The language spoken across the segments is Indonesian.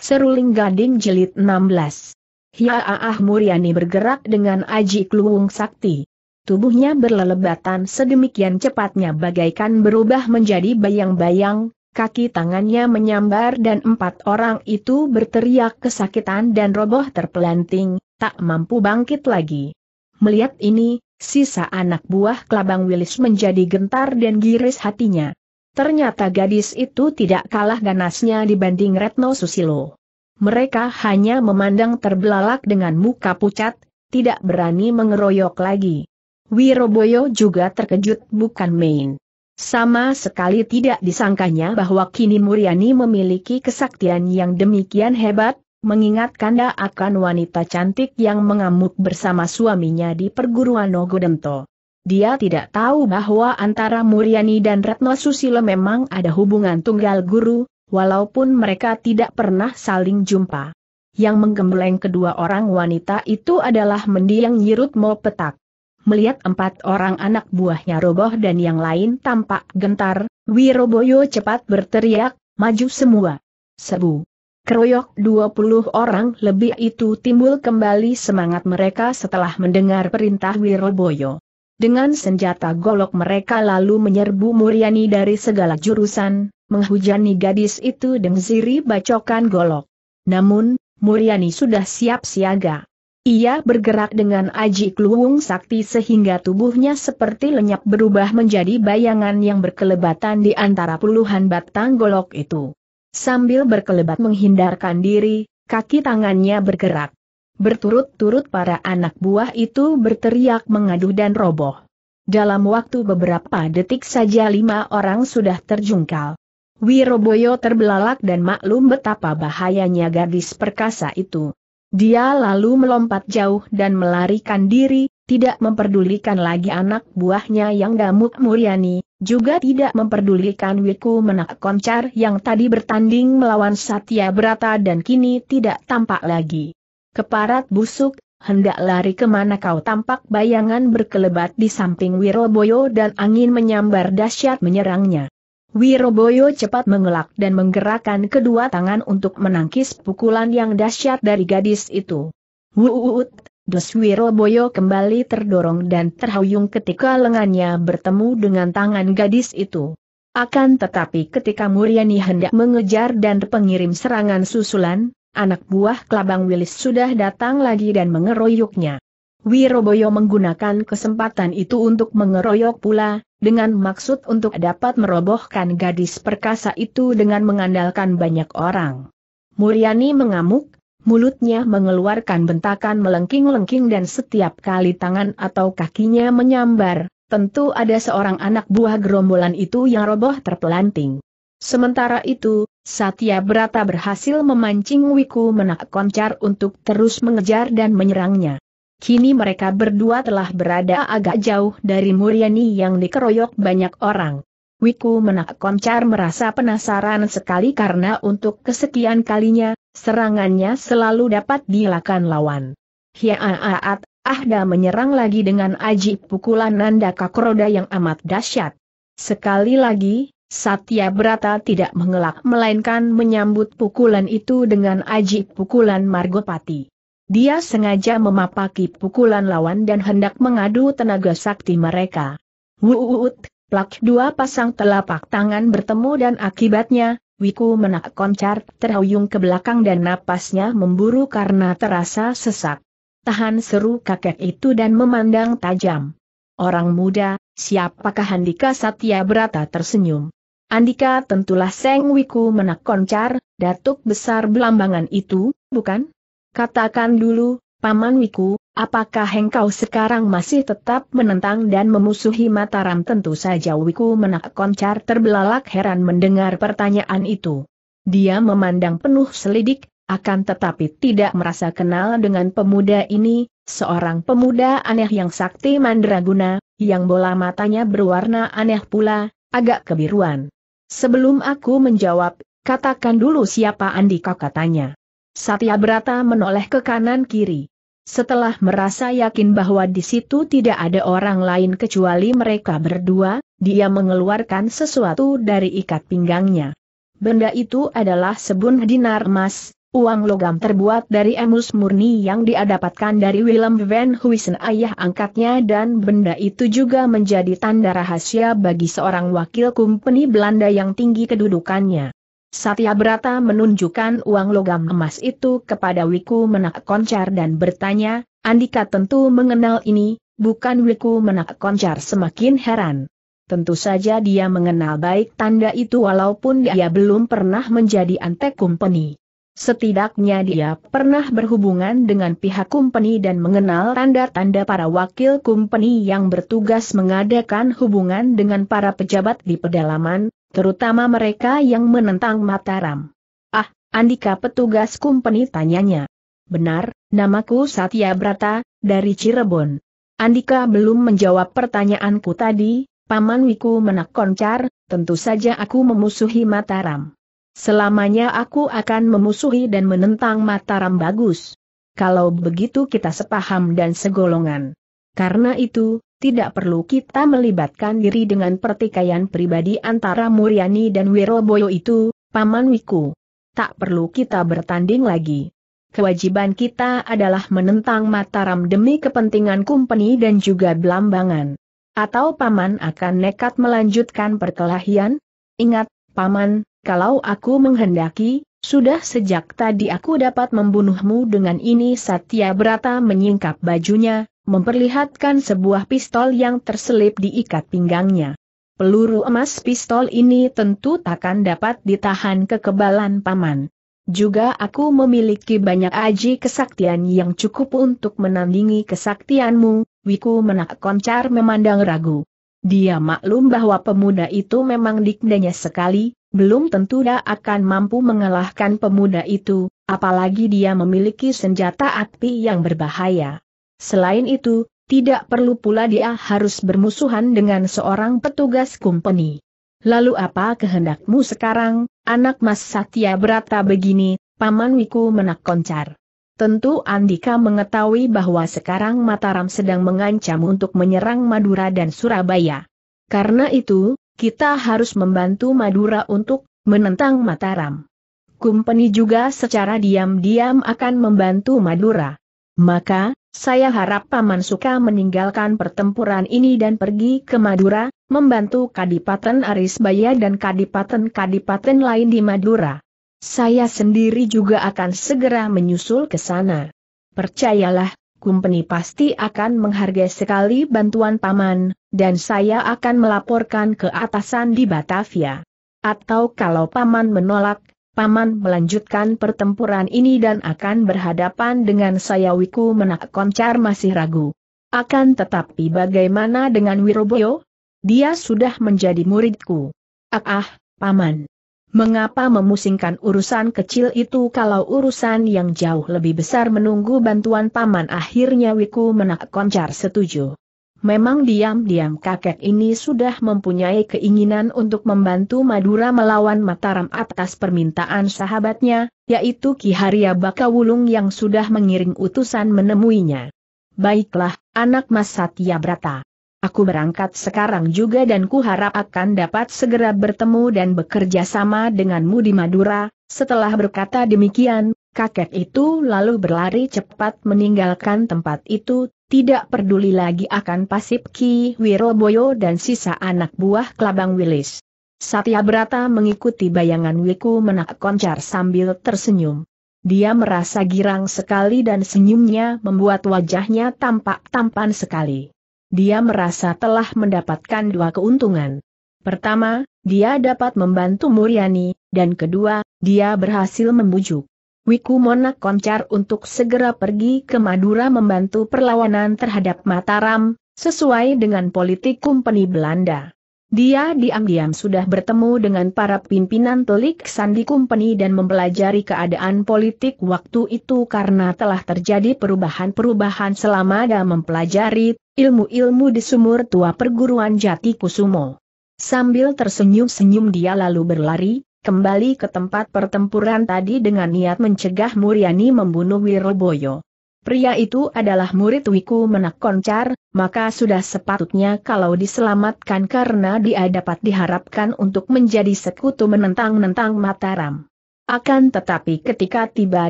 Seruling Gading Jelit 16. Hiaaah Muriani bergerak dengan aji kluwung sakti. Tubuhnya berlelebatan sedemikian cepatnya bagaikan berubah menjadi bayang-bayang, kaki tangannya menyambar dan empat orang itu berteriak kesakitan dan roboh terpelanting, tak mampu bangkit lagi. Melihat ini, sisa anak buah kelabang Wilis menjadi gentar dan giris hatinya. Ternyata gadis itu tidak kalah ganasnya dibanding Retno Susilo. Mereka hanya memandang terbelalak dengan muka pucat, tidak berani mengeroyok lagi. Wiroboyo juga terkejut bukan main. Sama sekali tidak disangkanya bahwa kini Muriani memiliki kesaktian yang demikian hebat, mengingat kanda akan wanita cantik yang mengamuk bersama suaminya di perguruan Nogodento. Dia tidak tahu bahwa antara Muriani dan Retno Susilo memang ada hubungan tunggal guru, walaupun mereka tidak pernah saling jumpa. Yang menggembleng kedua orang wanita itu adalah mendiang Yirut Mo Petak. Melihat empat orang anak buahnya roboh dan yang lain tampak gentar, Wiroboyo cepat berteriak, maju semua. Sebu. Keroyok 20 orang lebih itu timbul kembali semangat mereka setelah mendengar perintah Wiroboyo. Dengan senjata golok mereka lalu menyerbu Muriani dari segala jurusan, menghujani gadis itu dengan ziri bacokan golok. Namun, Muriani sudah siap siaga. Ia bergerak dengan aji kluwung sakti sehingga tubuhnya seperti lenyap berubah menjadi bayangan yang berkelebatan di antara puluhan batang golok itu. Sambil berkelebat menghindarkan diri, kaki tangannya bergerak. Berturut-turut para anak buah itu berteriak mengadu dan roboh. Dalam waktu beberapa detik saja lima orang sudah terjungkal. Wiroboyo terbelalak dan maklum betapa bahayanya gadis perkasa itu. Dia lalu melompat jauh dan melarikan diri, tidak memperdulikan lagi anak buahnya yang gamuk Muryani, juga tidak memperdulikan Wiku Menak Koncar yang tadi bertanding melawan Satya Brata dan kini tidak tampak lagi. Keparat busuk, hendak lari kemana kau tampak bayangan berkelebat di samping Wiroboyo dan angin menyambar dahsyat menyerangnya. Wiroboyo cepat mengelak dan menggerakkan kedua tangan untuk menangkis pukulan yang dahsyat dari gadis itu. Wuut, dus Wiroboyo kembali terdorong dan terhuyung ketika lengannya bertemu dengan tangan gadis itu. Akan tetapi ketika Muriani hendak mengejar dan pengirim serangan susulan, anak buah Kelabang Wilis sudah datang lagi dan mengeroyoknya. Wiroboyo menggunakan kesempatan itu untuk mengeroyok pula, dengan maksud untuk dapat merobohkan gadis perkasa itu dengan mengandalkan banyak orang. Muryani mengamuk, mulutnya mengeluarkan bentakan melengking-lengking dan setiap kali tangan atau kakinya menyambar, tentu ada seorang anak buah gerombolan itu yang roboh terpelanting. Sementara itu, Satya Brata berhasil memancing Wiku menak koncar untuk terus mengejar dan menyerangnya. Kini mereka berdua telah berada agak jauh dari Muryani yang dikeroyok banyak orang. Wiku menak koncar merasa penasaran sekali karena untuk kesekian kalinya, serangannya selalu dapat dilakukan lawan. Hiaaat, Ahda menyerang lagi dengan ajib pukulan nanda kakroda yang amat dahsyat. Sekali lagi, Satya Brata tidak mengelak melainkan menyambut pukulan itu dengan aji pukulan Margopati. Dia sengaja memapaki pukulan lawan dan hendak mengadu tenaga sakti mereka. Wuut, plak dua pasang telapak tangan bertemu dan akibatnya, Wiku menak koncar terhuyung ke belakang dan napasnya memburu karena terasa sesak. Tahan seru kakek itu dan memandang tajam. Orang muda, siapakah Handika Satya Brata tersenyum. Andika tentulah Seng Wiku menakoncar, datuk besar belambangan itu, bukan? Katakan dulu, Paman Wiku, apakah engkau sekarang masih tetap menentang dan memusuhi Mataram? Tentu saja Wiku menakoncar terbelalak heran mendengar pertanyaan itu. Dia memandang penuh selidik, akan tetapi tidak merasa kenal dengan pemuda ini, seorang pemuda aneh yang sakti mandraguna, yang bola matanya berwarna aneh pula, agak kebiruan. Sebelum aku menjawab, katakan dulu siapa Andika katanya. Satya Brata menoleh ke kanan kiri. Setelah merasa yakin bahwa di situ tidak ada orang lain kecuali mereka berdua, dia mengeluarkan sesuatu dari ikat pinggangnya. Benda itu adalah sebun dinar emas, Uang logam terbuat dari emus murni yang diadapatkan dari Willem van Huysen ayah angkatnya dan benda itu juga menjadi tanda rahasia bagi seorang wakil kumpeni Belanda yang tinggi kedudukannya. Satya Brata menunjukkan uang logam emas itu kepada Wiku Menak Koncar dan bertanya, Andika tentu mengenal ini, bukan Wiku Menak Koncar semakin heran. Tentu saja dia mengenal baik tanda itu walaupun dia belum pernah menjadi antek kumpeni. Setidaknya dia pernah berhubungan dengan pihak kumpeni dan mengenal tanda-tanda para wakil kumpeni yang bertugas mengadakan hubungan dengan para pejabat di pedalaman, terutama mereka yang menentang Mataram. Ah, Andika petugas kumpeni tanyanya. Benar, namaku Satya Brata, dari Cirebon. Andika belum menjawab pertanyaanku tadi, Paman Wiku menak koncar, tentu saja aku memusuhi Mataram. Selamanya aku akan memusuhi dan menentang Mataram Bagus. Kalau begitu kita sepaham dan segolongan. Karena itu, tidak perlu kita melibatkan diri dengan pertikaian pribadi antara Muriani dan Wiroboyo itu, Paman Wiku. Tak perlu kita bertanding lagi. Kewajiban kita adalah menentang Mataram demi kepentingan kumpeni dan juga belambangan. Atau Paman akan nekat melanjutkan perkelahian? Ingat, Paman, kalau aku menghendaki, sudah sejak tadi aku dapat membunuhmu dengan ini Satya Berata menyingkap bajunya, memperlihatkan sebuah pistol yang terselip diikat pinggangnya. Peluru emas pistol ini tentu takkan dapat ditahan kekebalan paman. Juga aku memiliki banyak aji kesaktian yang cukup untuk menandingi kesaktianmu, Wiku menak koncar memandang ragu. Dia maklum bahwa pemuda itu memang dikdanya sekali, belum tentu dia akan mampu mengalahkan pemuda itu, apalagi dia memiliki senjata api yang berbahaya. Selain itu, tidak perlu pula dia harus bermusuhan dengan seorang petugas kumpeni. Lalu apa kehendakmu sekarang, anak Mas Satya Brata begini, Paman Wiku menak koncar. Tentu Andika mengetahui bahwa sekarang Mataram sedang mengancam untuk menyerang Madura dan Surabaya. Karena itu, kita harus membantu Madura untuk menentang Mataram. Kumpeni juga secara diam-diam akan membantu Madura. Maka, saya harap Paman Suka meninggalkan pertempuran ini dan pergi ke Madura, membantu Kadipaten Arisbaya dan Kadipaten-Kadipaten lain di Madura. Saya sendiri juga akan segera menyusul ke sana. Percayalah, Kumpeni pasti akan menghargai sekali bantuan paman, dan saya akan melaporkan ke atasan di Batavia. Atau kalau paman menolak, paman melanjutkan pertempuran ini dan akan berhadapan dengan saya Wiku menak koncar masih ragu. Akan tetapi bagaimana dengan Wiroboyo? Dia sudah menjadi muridku. Ah ah, paman. Mengapa memusingkan urusan kecil itu kalau urusan yang jauh lebih besar menunggu bantuan paman akhirnya Wiku menak koncar setuju. Memang diam-diam kakek ini sudah mempunyai keinginan untuk membantu Madura melawan Mataram atas permintaan sahabatnya, yaitu Ki Haria Bakawulung yang sudah mengiring utusan menemuinya. Baiklah, anak Mas Satya Brata. Aku berangkat sekarang juga dan kuharap akan dapat segera bertemu dan bekerja sama denganmu di Madura. Setelah berkata demikian, kakek itu lalu berlari cepat meninggalkan tempat itu, tidak peduli lagi akan pasif Ki Wiroboyo dan sisa anak buah Kelabang Wilis. Satya Brata mengikuti bayangan Wiku menak koncar sambil tersenyum. Dia merasa girang sekali dan senyumnya membuat wajahnya tampak tampan sekali dia merasa telah mendapatkan dua keuntungan. Pertama, dia dapat membantu Muriani, dan kedua, dia berhasil membujuk Wiku Monak Koncar untuk segera pergi ke Madura membantu perlawanan terhadap Mataram, sesuai dengan politikum peni Belanda. Dia diam-diam sudah bertemu dengan para pimpinan telik Sandi Company dan mempelajari keadaan politik waktu itu karena telah terjadi perubahan-perubahan selama dia mempelajari ilmu-ilmu di sumur tua perguruan jati kusumo. Sambil tersenyum-senyum dia lalu berlari, kembali ke tempat pertempuran tadi dengan niat mencegah Muriani membunuh Wirboyo pria itu adalah murid Wiku Menak Koncar, maka sudah sepatutnya kalau diselamatkan karena dia dapat diharapkan untuk menjadi sekutu menentang-nentang Mataram. Akan tetapi ketika tiba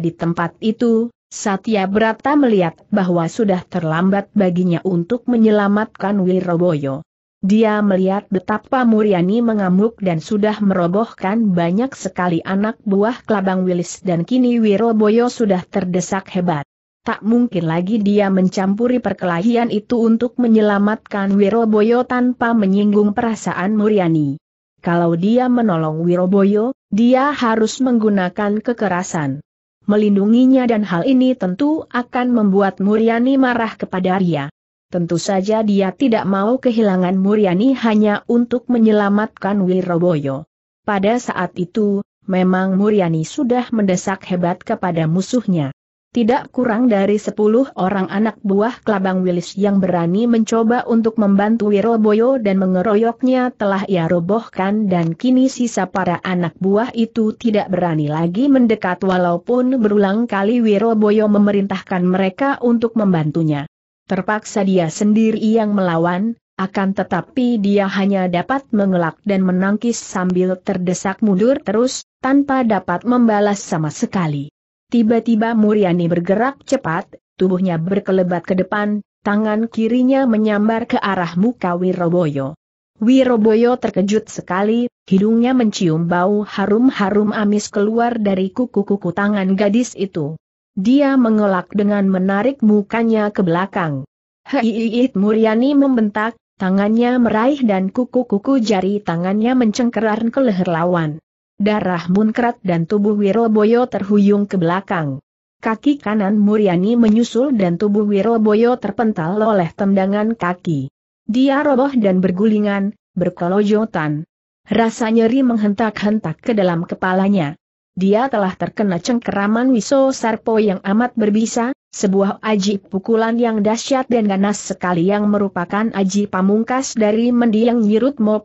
di tempat itu, Satya Brata melihat bahwa sudah terlambat baginya untuk menyelamatkan Wiroboyo. Dia melihat betapa Muriani mengamuk dan sudah merobohkan banyak sekali anak buah Kelabang Wilis dan kini Wiroboyo sudah terdesak hebat tak mungkin lagi dia mencampuri perkelahian itu untuk menyelamatkan Wiroboyo tanpa menyinggung perasaan Muriani. Kalau dia menolong Wiroboyo, dia harus menggunakan kekerasan. Melindunginya dan hal ini tentu akan membuat Muriani marah kepada Ria. Tentu saja dia tidak mau kehilangan Muriani hanya untuk menyelamatkan Wiroboyo. Pada saat itu, memang Muriani sudah mendesak hebat kepada musuhnya. Tidak kurang dari 10 orang anak buah Kelabang Wilis yang berani mencoba untuk membantu Wiroboyo dan mengeroyoknya telah ia robohkan dan kini sisa para anak buah itu tidak berani lagi mendekat walaupun berulang kali Wiroboyo memerintahkan mereka untuk membantunya. Terpaksa dia sendiri yang melawan, akan tetapi dia hanya dapat mengelak dan menangkis sambil terdesak mundur terus, tanpa dapat membalas sama sekali. Tiba-tiba Muriani bergerak cepat, tubuhnya berkelebat ke depan, tangan kirinya menyambar ke arah muka Wiroboyo. Wiroboyo terkejut sekali, hidungnya mencium bau harum-harum amis keluar dari kuku-kuku tangan gadis itu. Dia mengelak dengan menarik mukanya ke belakang. Hiiit Muriani membentak, tangannya meraih dan kuku-kuku jari tangannya mencengkeram ke leher lawan. Darah munkrat dan tubuh Wiroboyo terhuyung ke belakang. Kaki kanan Muriani menyusul dan tubuh Wiroboyo terpental oleh tendangan kaki. Dia roboh dan bergulingan, berkelojotan. Rasa nyeri menghentak-hentak ke dalam kepalanya. Dia telah terkena cengkeraman Wiso Sarpo yang amat berbisa, sebuah aji pukulan yang dahsyat dan ganas sekali yang merupakan aji pamungkas dari mendiang nyirut Mo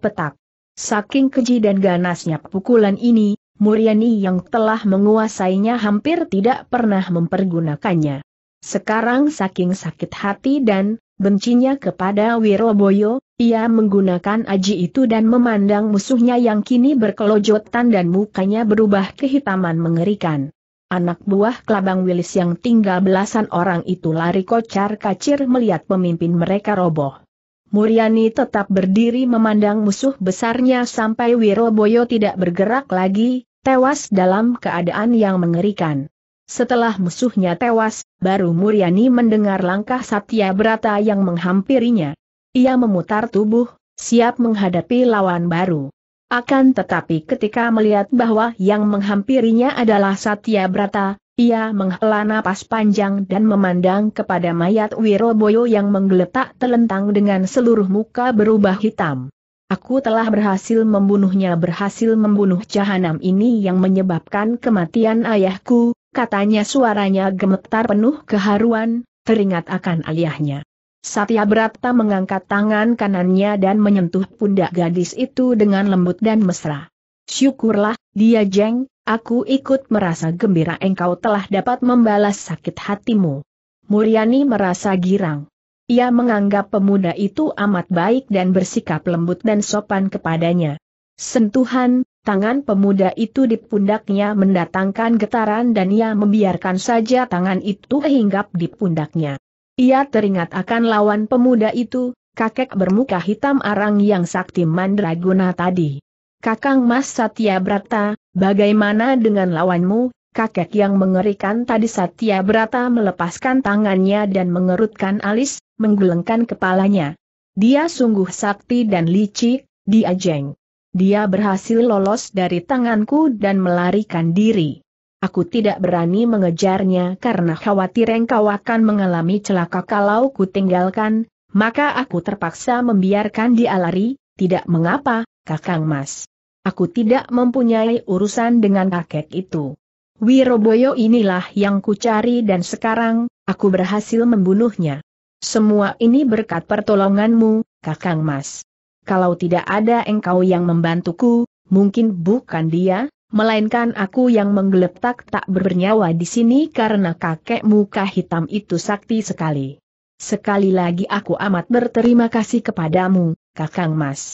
Saking keji dan ganasnya pukulan ini, Muriani yang telah menguasainya hampir tidak pernah mempergunakannya. Sekarang saking sakit hati dan bencinya kepada Wiroboyo, ia menggunakan aji itu dan memandang musuhnya yang kini berkelojotan dan mukanya berubah kehitaman mengerikan. Anak buah kelabang Wilis yang tinggal belasan orang itu lari kocar kacir melihat pemimpin mereka roboh. Muriani tetap berdiri memandang musuh besarnya sampai Wiroboyo tidak bergerak lagi, tewas dalam keadaan yang mengerikan. Setelah musuhnya tewas, baru Muriani mendengar langkah Satya Brata yang menghampirinya. Ia memutar tubuh, siap menghadapi lawan baru. Akan tetapi ketika melihat bahwa yang menghampirinya adalah Satya Brata, ia menghela napas panjang dan memandang kepada mayat Wiroboyo yang menggeletak telentang dengan seluruh muka berubah hitam. Aku telah berhasil membunuhnya berhasil membunuh jahanam ini yang menyebabkan kematian ayahku, katanya suaranya gemetar penuh keharuan, teringat akan ayahnya. Satya Brata mengangkat tangan kanannya dan menyentuh pundak gadis itu dengan lembut dan mesra. Syukurlah, dia jeng, aku ikut merasa gembira engkau telah dapat membalas sakit hatimu. Mulyani merasa girang. Ia menganggap pemuda itu amat baik dan bersikap lembut dan sopan kepadanya. Sentuhan, tangan pemuda itu di pundaknya mendatangkan getaran dan ia membiarkan saja tangan itu hinggap di pundaknya. Ia teringat akan lawan pemuda itu, kakek bermuka hitam arang yang sakti mandraguna tadi. Kakang Mas Satya Brata, bagaimana dengan lawanmu, kakek yang mengerikan tadi Satya Brata melepaskan tangannya dan mengerutkan alis, menggelengkan kepalanya. Dia sungguh sakti dan licik, dia jeng. Dia berhasil lolos dari tanganku dan melarikan diri. Aku tidak berani mengejarnya karena khawatir engkau akan mengalami celaka kalau ku tinggalkan, maka aku terpaksa membiarkan dia lari, tidak mengapa, kakang mas. Aku tidak mempunyai urusan dengan kakek itu. Wiroboyo inilah yang kucari dan sekarang, aku berhasil membunuhnya. Semua ini berkat pertolonganmu, Kakang Mas. Kalau tidak ada engkau yang membantuku, mungkin bukan dia, melainkan aku yang menggeletak tak bernyawa di sini karena kakek muka hitam itu sakti sekali. Sekali lagi aku amat berterima kasih kepadamu, Kakang Mas.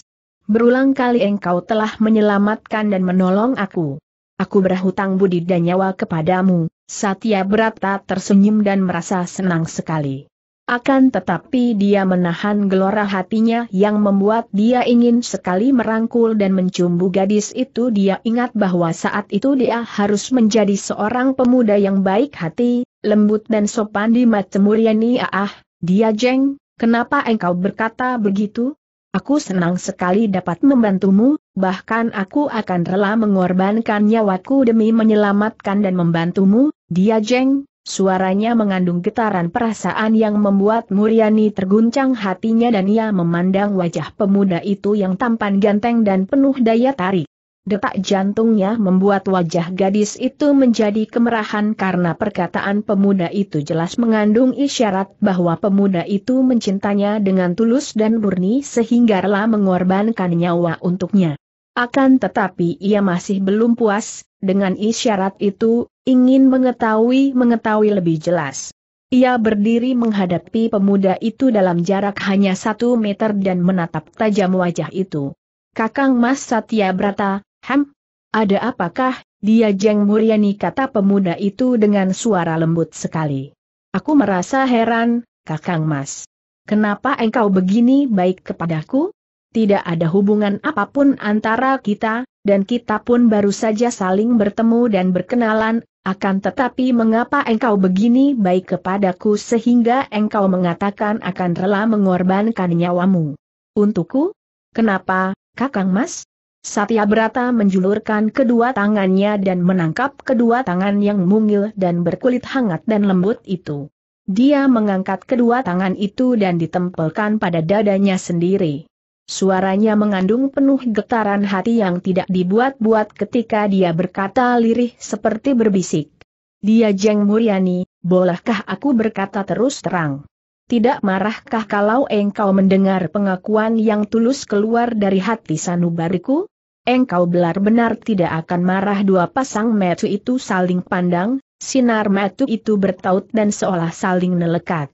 Berulang kali engkau telah menyelamatkan dan menolong aku. Aku berhutang budi dan nyawa kepadamu. Satya Brata tersenyum dan merasa senang sekali. Akan tetapi dia menahan gelora hatinya yang membuat dia ingin sekali merangkul dan mencumbu gadis itu dia ingat bahwa saat itu dia harus menjadi seorang pemuda yang baik hati, lembut dan sopan di mata Muryani ah, ah, dia jeng, kenapa engkau berkata begitu? Aku senang sekali dapat membantumu, bahkan aku akan rela mengorbankan nyawaku demi menyelamatkan dan membantumu, dia jeng, Suaranya mengandung getaran perasaan yang membuat Muriani terguncang hatinya dan ia memandang wajah pemuda itu yang tampan ganteng dan penuh daya tarik. Detak jantungnya membuat wajah gadis itu menjadi kemerahan karena perkataan pemuda itu jelas mengandung isyarat bahwa pemuda itu mencintanya dengan tulus dan murni sehingga rela mengorbankan nyawa untuknya. Akan tetapi ia masih belum puas, dengan isyarat itu, ingin mengetahui mengetahui lebih jelas. Ia berdiri menghadapi pemuda itu dalam jarak hanya satu meter dan menatap tajam wajah itu. Kakang Mas Satya Brata, Hem? Ada apakah, dia Jeng Muriani kata pemuda itu dengan suara lembut sekali. Aku merasa heran, Kakang Mas. Kenapa engkau begini baik kepadaku? Tidak ada hubungan apapun antara kita, dan kita pun baru saja saling bertemu dan berkenalan, akan tetapi mengapa engkau begini baik kepadaku sehingga engkau mengatakan akan rela mengorbankan nyawamu? Untukku? Kenapa, Kakang Mas? Satya Berata menjulurkan kedua tangannya dan menangkap kedua tangan yang mungil dan berkulit hangat dan lembut itu. Dia mengangkat kedua tangan itu dan ditempelkan pada dadanya sendiri. Suaranya mengandung penuh getaran hati yang tidak dibuat-buat ketika dia berkata lirih seperti berbisik. Dia Jeng Muryani, bolehkah aku berkata terus terang? Tidak marahkah kalau engkau mendengar pengakuan yang tulus keluar dari hati sanubariku? engkau benar-benar tidak akan marah dua pasang metu itu saling pandang, sinar metu itu bertaut dan seolah saling nelekat.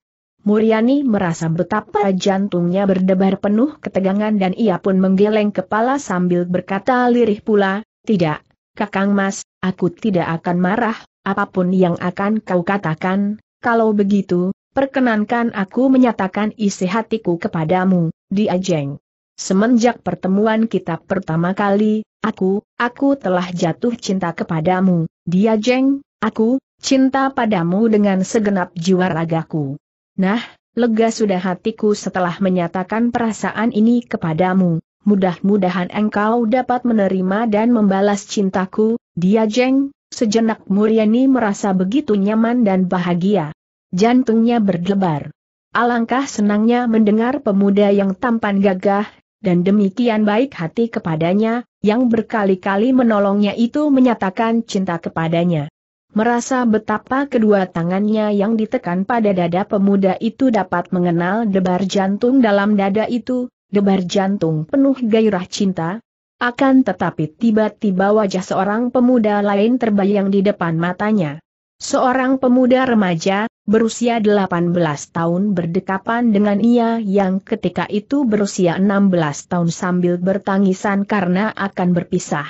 Muriani merasa betapa jantungnya berdebar penuh ketegangan dan ia pun menggeleng kepala sambil berkata lirih pula, tidak, Kakang Mas, aku tidak akan marah, apapun yang akan kau katakan, kalau begitu, perkenankan aku menyatakan isi hatiku kepadamu, diajeng. Semenjak pertemuan kita pertama kali, aku, aku telah jatuh cinta kepadamu, dia jeng, aku, cinta padamu dengan segenap jiwa ragaku. Nah, lega sudah hatiku setelah menyatakan perasaan ini kepadamu, mudah-mudahan engkau dapat menerima dan membalas cintaku, dia jeng, sejenak Muriani merasa begitu nyaman dan bahagia. Jantungnya berdebar. Alangkah senangnya mendengar pemuda yang tampan gagah, dan demikian baik hati kepadanya, yang berkali-kali menolongnya itu menyatakan cinta kepadanya. Merasa betapa kedua tangannya yang ditekan pada dada pemuda itu dapat mengenal debar jantung dalam dada itu, debar jantung penuh gairah cinta. Akan tetapi tiba-tiba wajah seorang pemuda lain terbayang di depan matanya. Seorang pemuda remaja, berusia 18 tahun berdekapan dengan ia yang ketika itu berusia 16 tahun sambil bertangisan karena akan berpisah.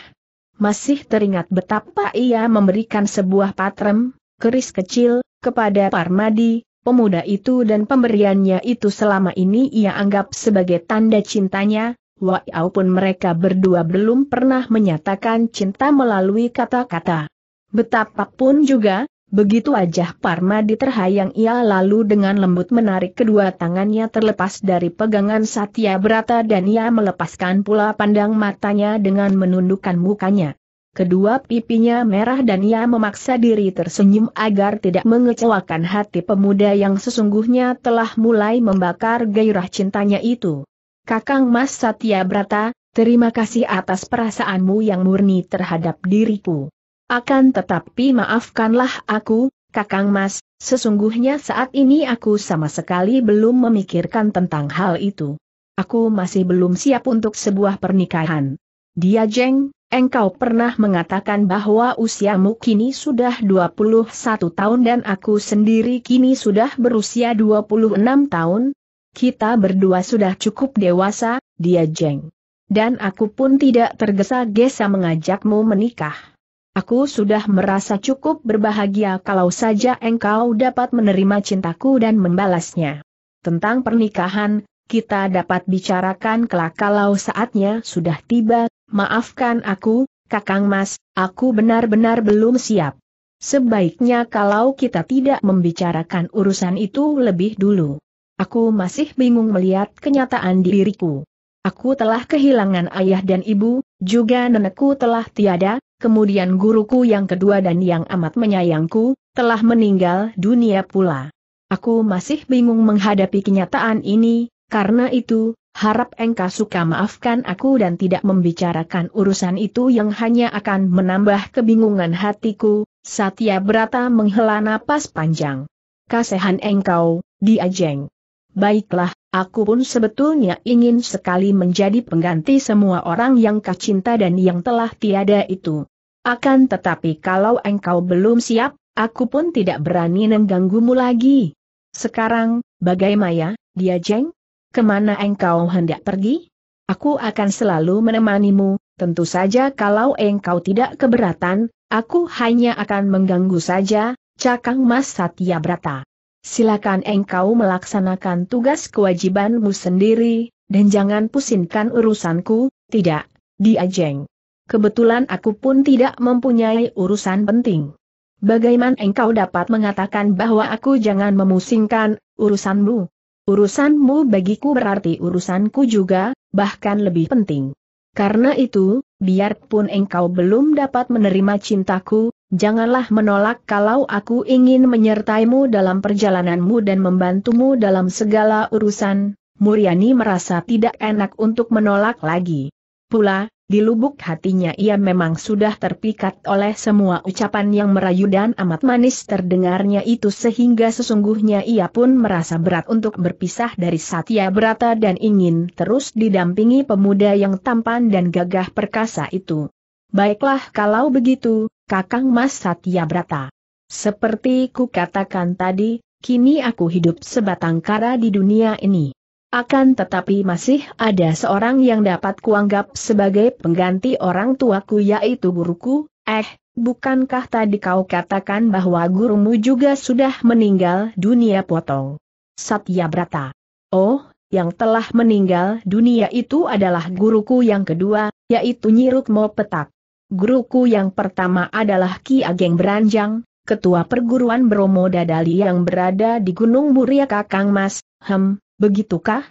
Masih teringat betapa ia memberikan sebuah patrem, keris kecil, kepada Parmadi, pemuda itu dan pemberiannya itu selama ini ia anggap sebagai tanda cintanya, walaupun mereka berdua belum pernah menyatakan cinta melalui kata-kata. Betapapun juga, Begitu wajah Parmadi terhayang ia lalu dengan lembut menarik kedua tangannya terlepas dari pegangan Satya Brata dan ia melepaskan pula pandang matanya dengan menundukkan mukanya. Kedua pipinya merah dan ia memaksa diri tersenyum agar tidak mengecewakan hati pemuda yang sesungguhnya telah mulai membakar gairah cintanya itu. Kakang Mas Satya Brata, terima kasih atas perasaanmu yang murni terhadap diriku. Akan tetapi maafkanlah aku, Kakang Mas, sesungguhnya saat ini aku sama sekali belum memikirkan tentang hal itu. Aku masih belum siap untuk sebuah pernikahan. Dia jeng, engkau pernah mengatakan bahwa usiamu kini sudah 21 tahun dan aku sendiri kini sudah berusia 26 tahun. Kita berdua sudah cukup dewasa, dia jeng. Dan aku pun tidak tergesa-gesa mengajakmu menikah. Aku sudah merasa cukup berbahagia kalau saja engkau dapat menerima cintaku dan membalasnya. Tentang pernikahan, kita dapat bicarakan kelak kalau saatnya sudah tiba, maafkan aku, Kakang Mas, aku benar-benar belum siap. Sebaiknya kalau kita tidak membicarakan urusan itu lebih dulu. Aku masih bingung melihat kenyataan diriku. Aku telah kehilangan ayah dan ibu, juga nenekku telah tiada, kemudian guruku yang kedua dan yang amat menyayangku, telah meninggal dunia pula. Aku masih bingung menghadapi kenyataan ini, karena itu, harap engkau suka maafkan aku dan tidak membicarakan urusan itu yang hanya akan menambah kebingungan hatiku, Satya Brata menghela napas panjang. Kasehan engkau, diajeng. Baiklah, Aku pun sebetulnya ingin sekali menjadi pengganti semua orang yang kacinta dan yang telah tiada itu. Akan tetapi kalau engkau belum siap, aku pun tidak berani mengganggumu lagi. Sekarang, bagaimana, ya, dia jeng? Kemana engkau hendak pergi? Aku akan selalu menemanimu, tentu saja kalau engkau tidak keberatan, aku hanya akan mengganggu saja, cakang Mas Satya Brata silakan engkau melaksanakan tugas kewajibanmu sendiri, dan jangan pusingkan urusanku, tidak, diajeng Kebetulan aku pun tidak mempunyai urusan penting. Bagaimana engkau dapat mengatakan bahwa aku jangan memusingkan urusanmu? Urusanmu bagiku berarti urusanku juga, bahkan lebih penting. Karena itu, biarpun engkau belum dapat menerima cintaku, Janganlah menolak kalau aku ingin menyertaimu dalam perjalananmu dan membantumu dalam segala urusan, Muriani merasa tidak enak untuk menolak lagi. Pula, di lubuk hatinya ia memang sudah terpikat oleh semua ucapan yang merayu dan amat manis terdengarnya itu sehingga sesungguhnya ia pun merasa berat untuk berpisah dari Satya Brata dan ingin terus didampingi pemuda yang tampan dan gagah perkasa itu. Baiklah kalau begitu, Kakang Mas Satya Satyabrata. Seperti ku katakan tadi, kini aku hidup sebatang kara di dunia ini. Akan tetapi masih ada seorang yang dapat kuanggap sebagai pengganti orang tuaku yaitu guruku, eh, bukankah tadi kau katakan bahwa gurumu juga sudah meninggal dunia potong? Satya Satyabrata. Oh, yang telah meninggal dunia itu adalah guruku yang kedua, yaitu Nyirukmo Petak. Guruku yang pertama adalah Ki Ageng Beranjang, ketua perguruan Bromo Dadali yang berada di Gunung Muria Kakang Mas, hem, begitukah?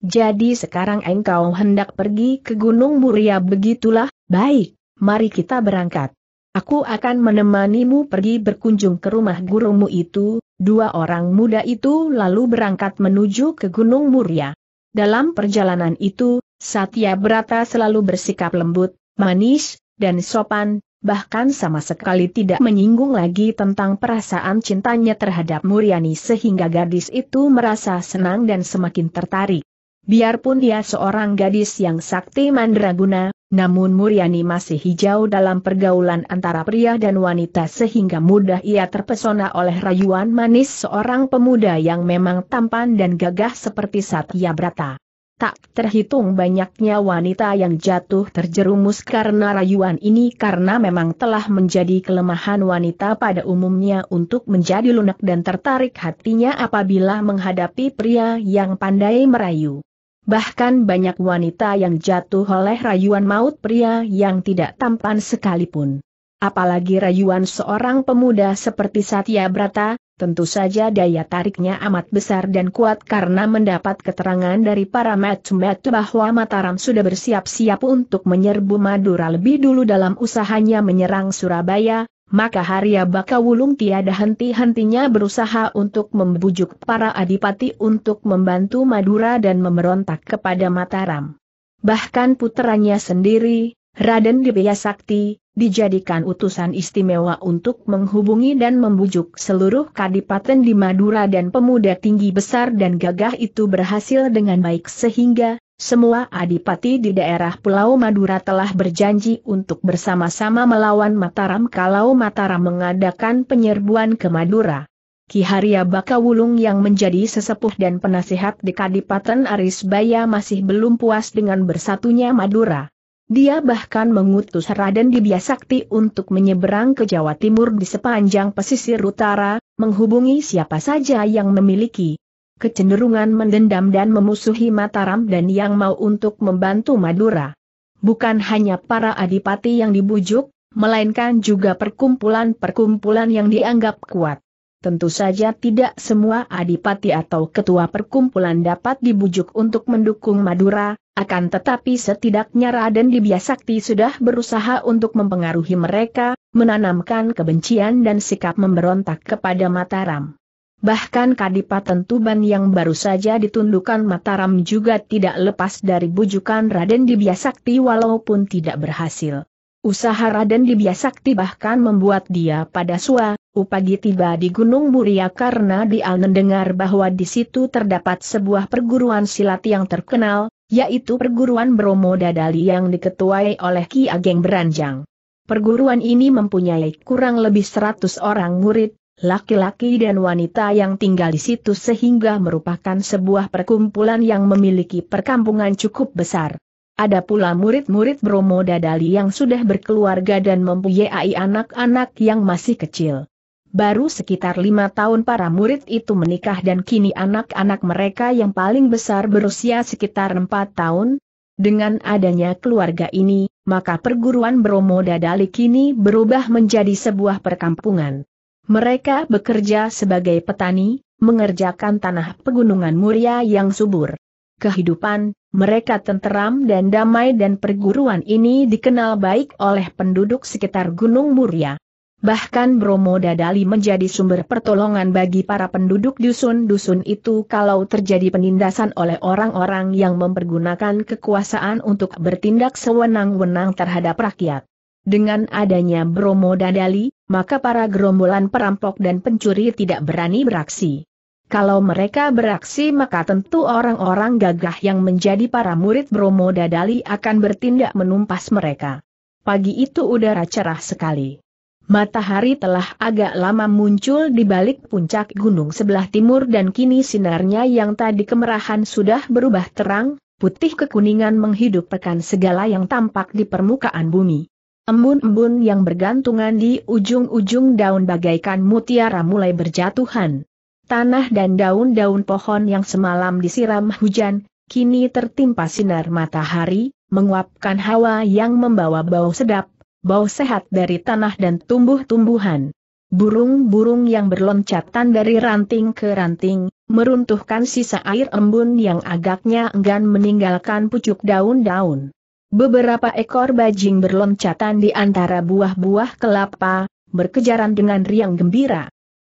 Jadi sekarang engkau hendak pergi ke Gunung Muria begitulah, baik, mari kita berangkat. Aku akan menemanimu pergi berkunjung ke rumah gurumu itu, dua orang muda itu lalu berangkat menuju ke Gunung Muria. Dalam perjalanan itu, Satya Brata selalu bersikap lembut, manis, dan sopan, bahkan sama sekali tidak menyinggung lagi tentang perasaan cintanya terhadap Muriani sehingga gadis itu merasa senang dan semakin tertarik. Biarpun dia seorang gadis yang sakti mandraguna, namun Muriani masih hijau dalam pergaulan antara pria dan wanita sehingga mudah ia terpesona oleh rayuan manis seorang pemuda yang memang tampan dan gagah seperti Satya Brata. Tak terhitung banyaknya wanita yang jatuh terjerumus karena rayuan ini karena memang telah menjadi kelemahan wanita pada umumnya untuk menjadi lunak dan tertarik hatinya apabila menghadapi pria yang pandai merayu. Bahkan banyak wanita yang jatuh oleh rayuan maut pria yang tidak tampan sekalipun. Apalagi rayuan seorang pemuda seperti Satya Brata, tentu saja daya tariknya amat besar dan kuat karena mendapat keterangan dari para matsumet bahwa Mataram sudah bersiap-siap untuk menyerbu Madura lebih dulu dalam usahanya menyerang Surabaya, maka Harya Bakawulung tiada henti-hentinya berusaha untuk membujuk para adipati untuk membantu Madura dan memberontak kepada Mataram. Bahkan puteranya sendiri, Raden Dibya Sakti, dijadikan utusan istimewa untuk menghubungi dan membujuk seluruh kadipaten di Madura dan pemuda tinggi besar dan gagah itu berhasil dengan baik sehingga, semua adipati di daerah Pulau Madura telah berjanji untuk bersama-sama melawan Mataram kalau Mataram mengadakan penyerbuan ke Madura. Ki Haria Bakawulung yang menjadi sesepuh dan penasihat di Kadipaten Arisbaya masih belum puas dengan bersatunya Madura. Dia bahkan mengutus Raden Dibiasakti untuk menyeberang ke Jawa Timur di sepanjang pesisir utara, menghubungi siapa saja yang memiliki kecenderungan mendendam dan memusuhi Mataram dan yang mau untuk membantu Madura. Bukan hanya para adipati yang dibujuk, melainkan juga perkumpulan-perkumpulan yang dianggap kuat. Tentu saja tidak semua adipati atau ketua perkumpulan dapat dibujuk untuk mendukung Madura, akan tetapi setidaknya Raden Dibiasakti sudah berusaha untuk mempengaruhi mereka, menanamkan kebencian dan sikap memberontak kepada Mataram. Bahkan Kadipaten Tuban yang baru saja ditundukkan Mataram juga tidak lepas dari bujukan Raden Dibiasakti walaupun tidak berhasil. Usaha Raden Dibiasakti bahkan membuat dia pada suatu. Upagi tiba di Gunung Muria karena dia mendengar bahwa di situ terdapat sebuah perguruan silat yang terkenal, yaitu perguruan Bromo Dadali yang diketuai oleh Ki Ageng Beranjang. Perguruan ini mempunyai kurang lebih 100 orang murid, laki-laki dan wanita yang tinggal di situ sehingga merupakan sebuah perkumpulan yang memiliki perkampungan cukup besar. Ada pula murid-murid Bromo Dadali yang sudah berkeluarga dan mempunyai anak-anak yang masih kecil. Baru sekitar lima tahun para murid itu menikah dan kini anak-anak mereka yang paling besar berusia sekitar empat tahun. Dengan adanya keluarga ini, maka perguruan Bromo Dadali kini berubah menjadi sebuah perkampungan. Mereka bekerja sebagai petani, mengerjakan tanah pegunungan Muria yang subur. Kehidupan, mereka tenteram dan damai dan perguruan ini dikenal baik oleh penduduk sekitar Gunung Muria. Bahkan Bromo Dadali menjadi sumber pertolongan bagi para penduduk dusun-dusun itu kalau terjadi penindasan oleh orang-orang yang mempergunakan kekuasaan untuk bertindak sewenang-wenang terhadap rakyat. Dengan adanya Bromo Dadali, maka para gerombolan perampok dan pencuri tidak berani beraksi. Kalau mereka beraksi maka tentu orang-orang gagah yang menjadi para murid Bromo Dadali akan bertindak menumpas mereka. Pagi itu udara cerah sekali. Matahari telah agak lama muncul di balik puncak gunung sebelah timur dan kini sinarnya yang tadi kemerahan sudah berubah terang, putih kekuningan menghidup pekan segala yang tampak di permukaan bumi. Embun-embun yang bergantungan di ujung-ujung daun bagaikan mutiara mulai berjatuhan. Tanah dan daun-daun pohon yang semalam disiram hujan, kini tertimpa sinar matahari, menguapkan hawa yang membawa bau sedap, bau sehat dari tanah dan tumbuh-tumbuhan. Burung-burung yang berloncatan dari ranting ke ranting, meruntuhkan sisa air embun yang agaknya enggan meninggalkan pucuk daun-daun. Beberapa ekor bajing berloncatan di antara buah-buah kelapa, berkejaran dengan riang gembira.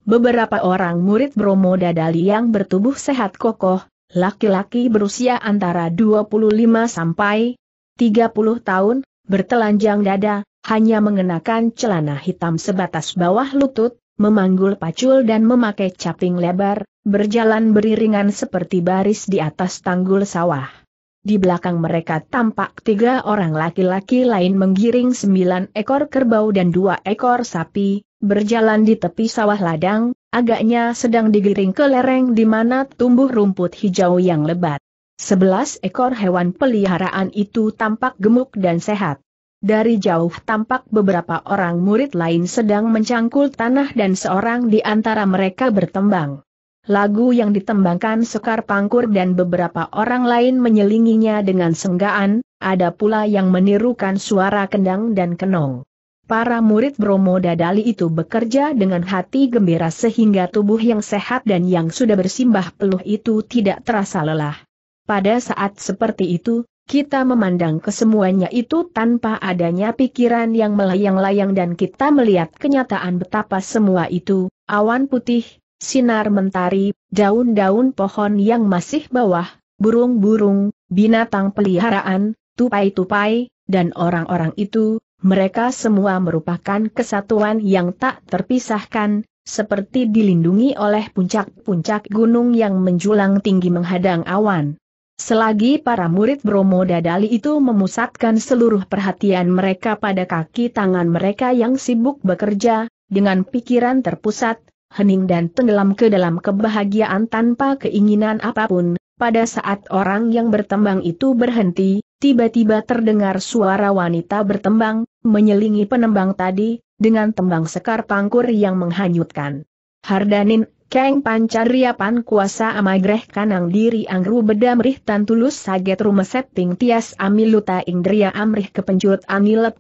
Beberapa orang murid Bromo Dadali yang bertubuh sehat kokoh, laki-laki berusia antara 25 sampai 30 tahun, bertelanjang dada, hanya mengenakan celana hitam sebatas bawah lutut, memanggul pacul dan memakai caping lebar, berjalan beriringan seperti baris di atas tanggul sawah. Di belakang mereka tampak tiga orang laki-laki lain menggiring sembilan ekor kerbau dan dua ekor sapi, berjalan di tepi sawah ladang, agaknya sedang digiring ke lereng di mana tumbuh rumput hijau yang lebat. Sebelas ekor hewan peliharaan itu tampak gemuk dan sehat. Dari jauh tampak beberapa orang murid lain sedang mencangkul tanah dan seorang di antara mereka bertembang. Lagu yang ditembangkan Sekar Pangkur dan beberapa orang lain menyelinginya dengan senggaan, ada pula yang menirukan suara kendang dan kenong. Para murid Bromo Dadali itu bekerja dengan hati gembira sehingga tubuh yang sehat dan yang sudah bersimbah peluh itu tidak terasa lelah. Pada saat seperti itu, kita memandang kesemuanya itu tanpa adanya pikiran yang melayang-layang dan kita melihat kenyataan betapa semua itu, awan putih, sinar mentari, daun-daun pohon yang masih bawah, burung-burung, binatang peliharaan, tupai-tupai, dan orang-orang itu, mereka semua merupakan kesatuan yang tak terpisahkan, seperti dilindungi oleh puncak-puncak gunung yang menjulang tinggi menghadang awan. Selagi para murid Bromo Dadali itu memusatkan seluruh perhatian mereka pada kaki tangan mereka yang sibuk bekerja, dengan pikiran terpusat, hening dan tenggelam ke dalam kebahagiaan tanpa keinginan apapun, pada saat orang yang bertembang itu berhenti, tiba-tiba terdengar suara wanita bertembang, menyelingi penembang tadi, dengan tembang sekar pangkur yang menghanyutkan. Hardanin Kang pancariapan kuasa amagreh kanang diri angru bedamrih tan tulus saget rumah setting tias amiluta indria amrih kepenjut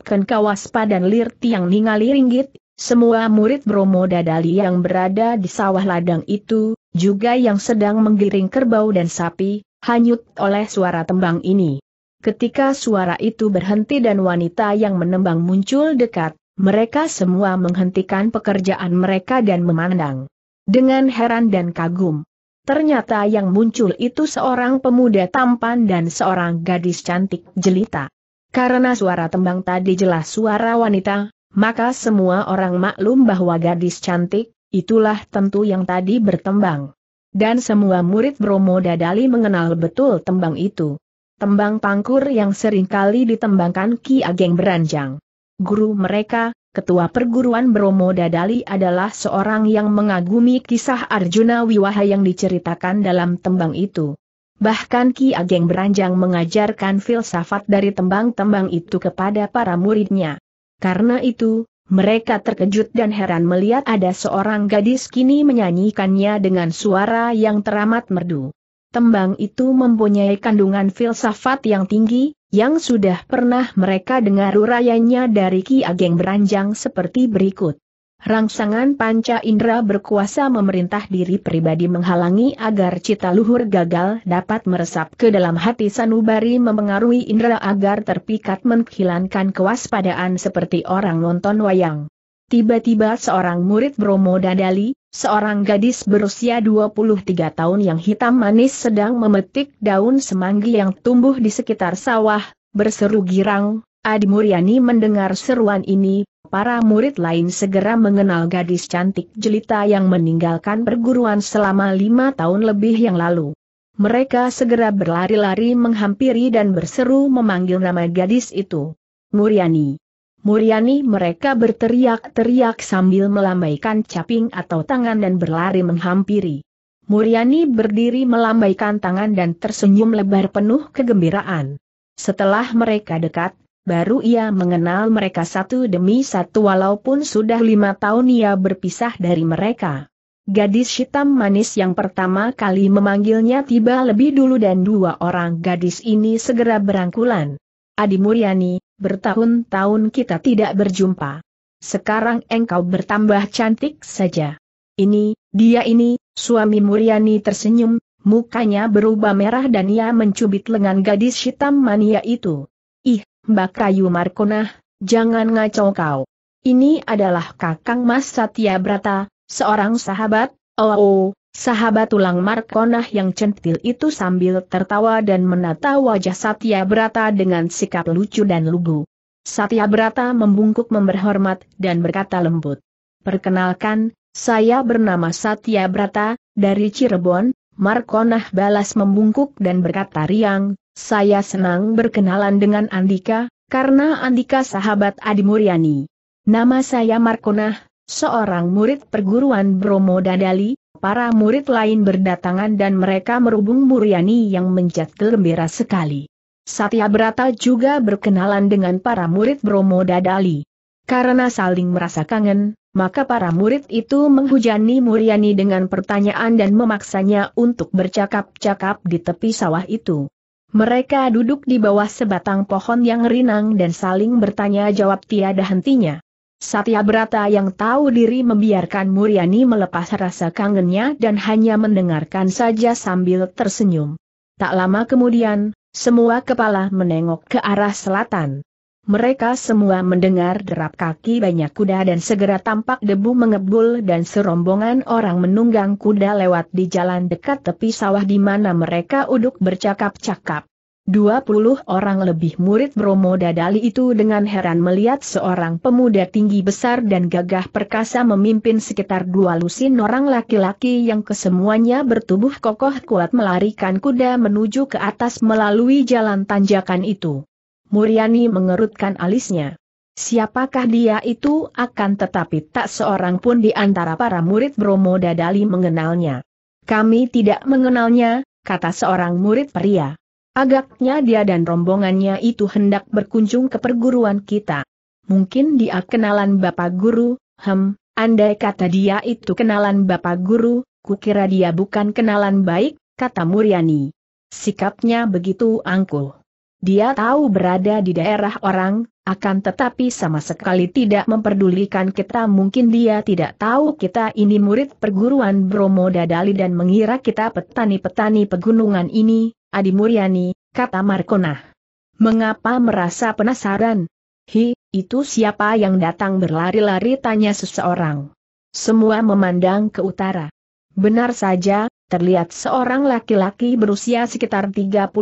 ken kawas padan lir tiang ningali ringgit, semua murid Bromo Dadali yang berada di sawah ladang itu, juga yang sedang menggiring kerbau dan sapi, hanyut oleh suara tembang ini. Ketika suara itu berhenti dan wanita yang menembang muncul dekat, mereka semua menghentikan pekerjaan mereka dan memandang dengan heran dan kagum. Ternyata yang muncul itu seorang pemuda tampan dan seorang gadis cantik jelita. Karena suara tembang tadi jelas suara wanita, maka semua orang maklum bahwa gadis cantik, itulah tentu yang tadi bertembang. Dan semua murid Bromo Dadali mengenal betul tembang itu. Tembang pangkur yang seringkali ditembangkan Ki Ageng Beranjang. Guru mereka, Ketua Perguruan Bromo Dadali adalah seorang yang mengagumi kisah Arjuna Wiwaha yang diceritakan dalam tembang itu. Bahkan Ki Ageng beranjang mengajarkan filsafat dari tembang-tembang itu kepada para muridnya. Karena itu, mereka terkejut dan heran melihat ada seorang gadis kini menyanyikannya dengan suara yang teramat merdu tembang itu mempunyai kandungan filsafat yang tinggi, yang sudah pernah mereka dengar urayanya dari Ki Ageng beranjang seperti berikut. Rangsangan panca indera berkuasa memerintah diri pribadi menghalangi agar cita luhur gagal dapat meresap ke dalam hati sanubari mempengaruhi indera agar terpikat menghilangkan kewaspadaan seperti orang nonton wayang. Tiba-tiba seorang murid Bromo Dadali, Seorang gadis berusia 23 tahun yang hitam manis sedang memetik daun semanggi yang tumbuh di sekitar sawah, berseru girang, Adi Muryani mendengar seruan ini, para murid lain segera mengenal gadis cantik jelita yang meninggalkan perguruan selama lima tahun lebih yang lalu. Mereka segera berlari-lari menghampiri dan berseru memanggil nama gadis itu. Muryani. Muriani mereka berteriak-teriak sambil melambaikan caping atau tangan dan berlari menghampiri. Muriani berdiri melambaikan tangan dan tersenyum lebar penuh kegembiraan. Setelah mereka dekat, baru ia mengenal mereka satu demi satu walaupun sudah lima tahun ia berpisah dari mereka. Gadis hitam manis yang pertama kali memanggilnya tiba lebih dulu dan dua orang gadis ini segera berangkulan. Adi Muryani, bertahun-tahun kita tidak berjumpa. Sekarang engkau bertambah cantik saja. Ini, dia ini, suami Muriani tersenyum, mukanya berubah merah dan ia mencubit lengan gadis hitam mania itu. Ih, Mbak Kayu Markonah, jangan ngaco kau. Ini adalah Kakang Mas Satya Brata, seorang sahabat, oh, oh Sahabat tulang Markonah yang centil itu sambil tertawa dan menata wajah Satya Brata dengan sikap lucu dan lugu. Satya Brata membungkuk memberhormat dan berkata lembut. Perkenalkan, saya bernama Satya Brata, dari Cirebon, Markonah balas membungkuk dan berkata riang, saya senang berkenalan dengan Andika, karena Andika sahabat Adi Muryani. Nama saya Markonah, seorang murid perguruan Bromo Dadali, para murid lain berdatangan dan mereka merubung Muryani yang menjat gembira sekali. Satya Brata juga berkenalan dengan para murid Bromo Dadali. Karena saling merasa kangen, maka para murid itu menghujani Muryani dengan pertanyaan dan memaksanya untuk bercakap-cakap di tepi sawah itu. Mereka duduk di bawah sebatang pohon yang rinang dan saling bertanya jawab tiada hentinya. Satya Brata yang tahu diri membiarkan Muriani melepas rasa kangennya dan hanya mendengarkan saja sambil tersenyum. Tak lama kemudian, semua kepala menengok ke arah selatan. Mereka semua mendengar derap kaki banyak kuda dan segera tampak debu mengebul dan serombongan orang menunggang kuda lewat di jalan dekat tepi sawah di mana mereka uduk bercakap-cakap. 20 orang lebih murid Bromo Dadali itu dengan heran melihat seorang pemuda tinggi besar dan gagah perkasa memimpin sekitar dua lusin orang laki-laki yang kesemuanya bertubuh kokoh kuat melarikan kuda menuju ke atas melalui jalan tanjakan itu. Muriani mengerutkan alisnya. Siapakah dia itu akan tetapi tak seorang pun di antara para murid Bromo Dadali mengenalnya. Kami tidak mengenalnya, kata seorang murid pria. Agaknya dia dan rombongannya itu hendak berkunjung ke perguruan kita. Mungkin dia kenalan Bapak Guru, hem, andai kata dia itu kenalan Bapak Guru, kukira dia bukan kenalan baik, kata Muryani. Sikapnya begitu angkuh. Dia tahu berada di daerah orang, akan tetapi sama sekali tidak memperdulikan kita mungkin dia tidak tahu kita ini murid perguruan Bromo Dadali dan mengira kita petani-petani pegunungan ini, Adi Muryani, kata Markona. Mengapa merasa penasaran? Hi, itu siapa yang datang berlari-lari tanya seseorang. Semua memandang ke utara. Benar saja, terlihat seorang laki-laki berusia sekitar 35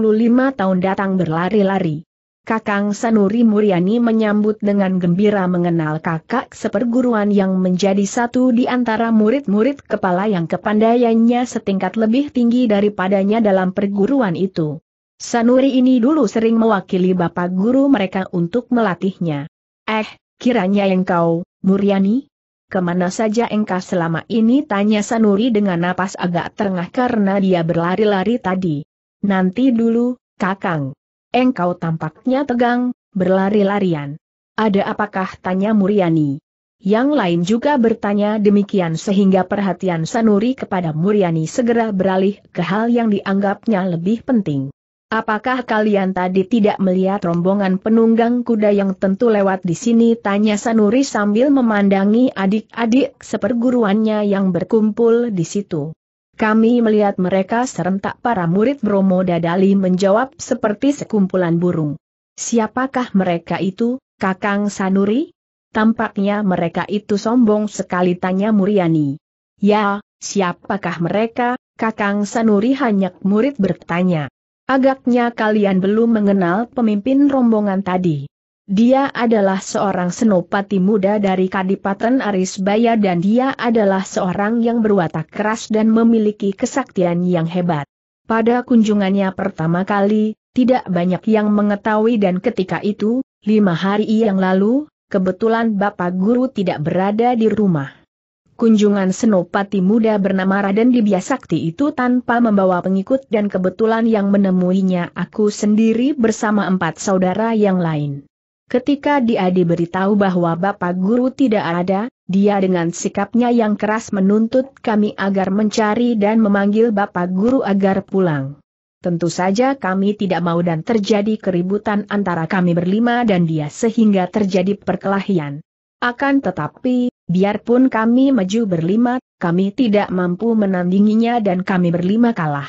tahun datang berlari-lari. Kakang Sanuri Muriani menyambut dengan gembira mengenal kakak seperguruan yang menjadi satu di antara murid-murid kepala yang kepandaiannya setingkat lebih tinggi daripadanya dalam perguruan itu. Sanuri ini dulu sering mewakili bapak guru mereka untuk melatihnya. Eh, kiranya engkau, Muriani? Kemana saja engkau selama ini tanya Sanuri dengan napas agak terengah karena dia berlari-lari tadi. Nanti dulu, Kakang. Engkau tampaknya tegang, berlari-larian. Ada apakah tanya Muriani? Yang lain juga bertanya demikian sehingga perhatian Sanuri kepada Muriani segera beralih ke hal yang dianggapnya lebih penting. Apakah kalian tadi tidak melihat rombongan penunggang kuda yang tentu lewat di sini? Tanya Sanuri sambil memandangi adik-adik seperguruannya yang berkumpul di situ. Kami melihat mereka serentak para murid Bromo Dadali menjawab seperti sekumpulan burung. Siapakah mereka itu, Kakang Sanuri? Tampaknya mereka itu sombong sekali tanya Muriani. Ya, siapakah mereka, Kakang Sanuri hanya murid bertanya. Agaknya kalian belum mengenal pemimpin rombongan tadi. Dia adalah seorang senopati muda dari Kadipaten Arisbaya dan dia adalah seorang yang berwatak keras dan memiliki kesaktian yang hebat. Pada kunjungannya pertama kali, tidak banyak yang mengetahui dan ketika itu, lima hari yang lalu, kebetulan Bapak Guru tidak berada di rumah. Kunjungan senopati muda bernama Raden Dibya Sakti itu tanpa membawa pengikut dan kebetulan yang menemuinya aku sendiri bersama empat saudara yang lain. Ketika dia diberitahu bahwa Bapak Guru tidak ada, dia dengan sikapnya yang keras menuntut kami agar mencari dan memanggil Bapak Guru agar pulang. Tentu saja kami tidak mau dan terjadi keributan antara kami berlima dan dia sehingga terjadi perkelahian. Akan tetapi, biarpun kami maju berlima, kami tidak mampu menandinginya dan kami berlima kalah.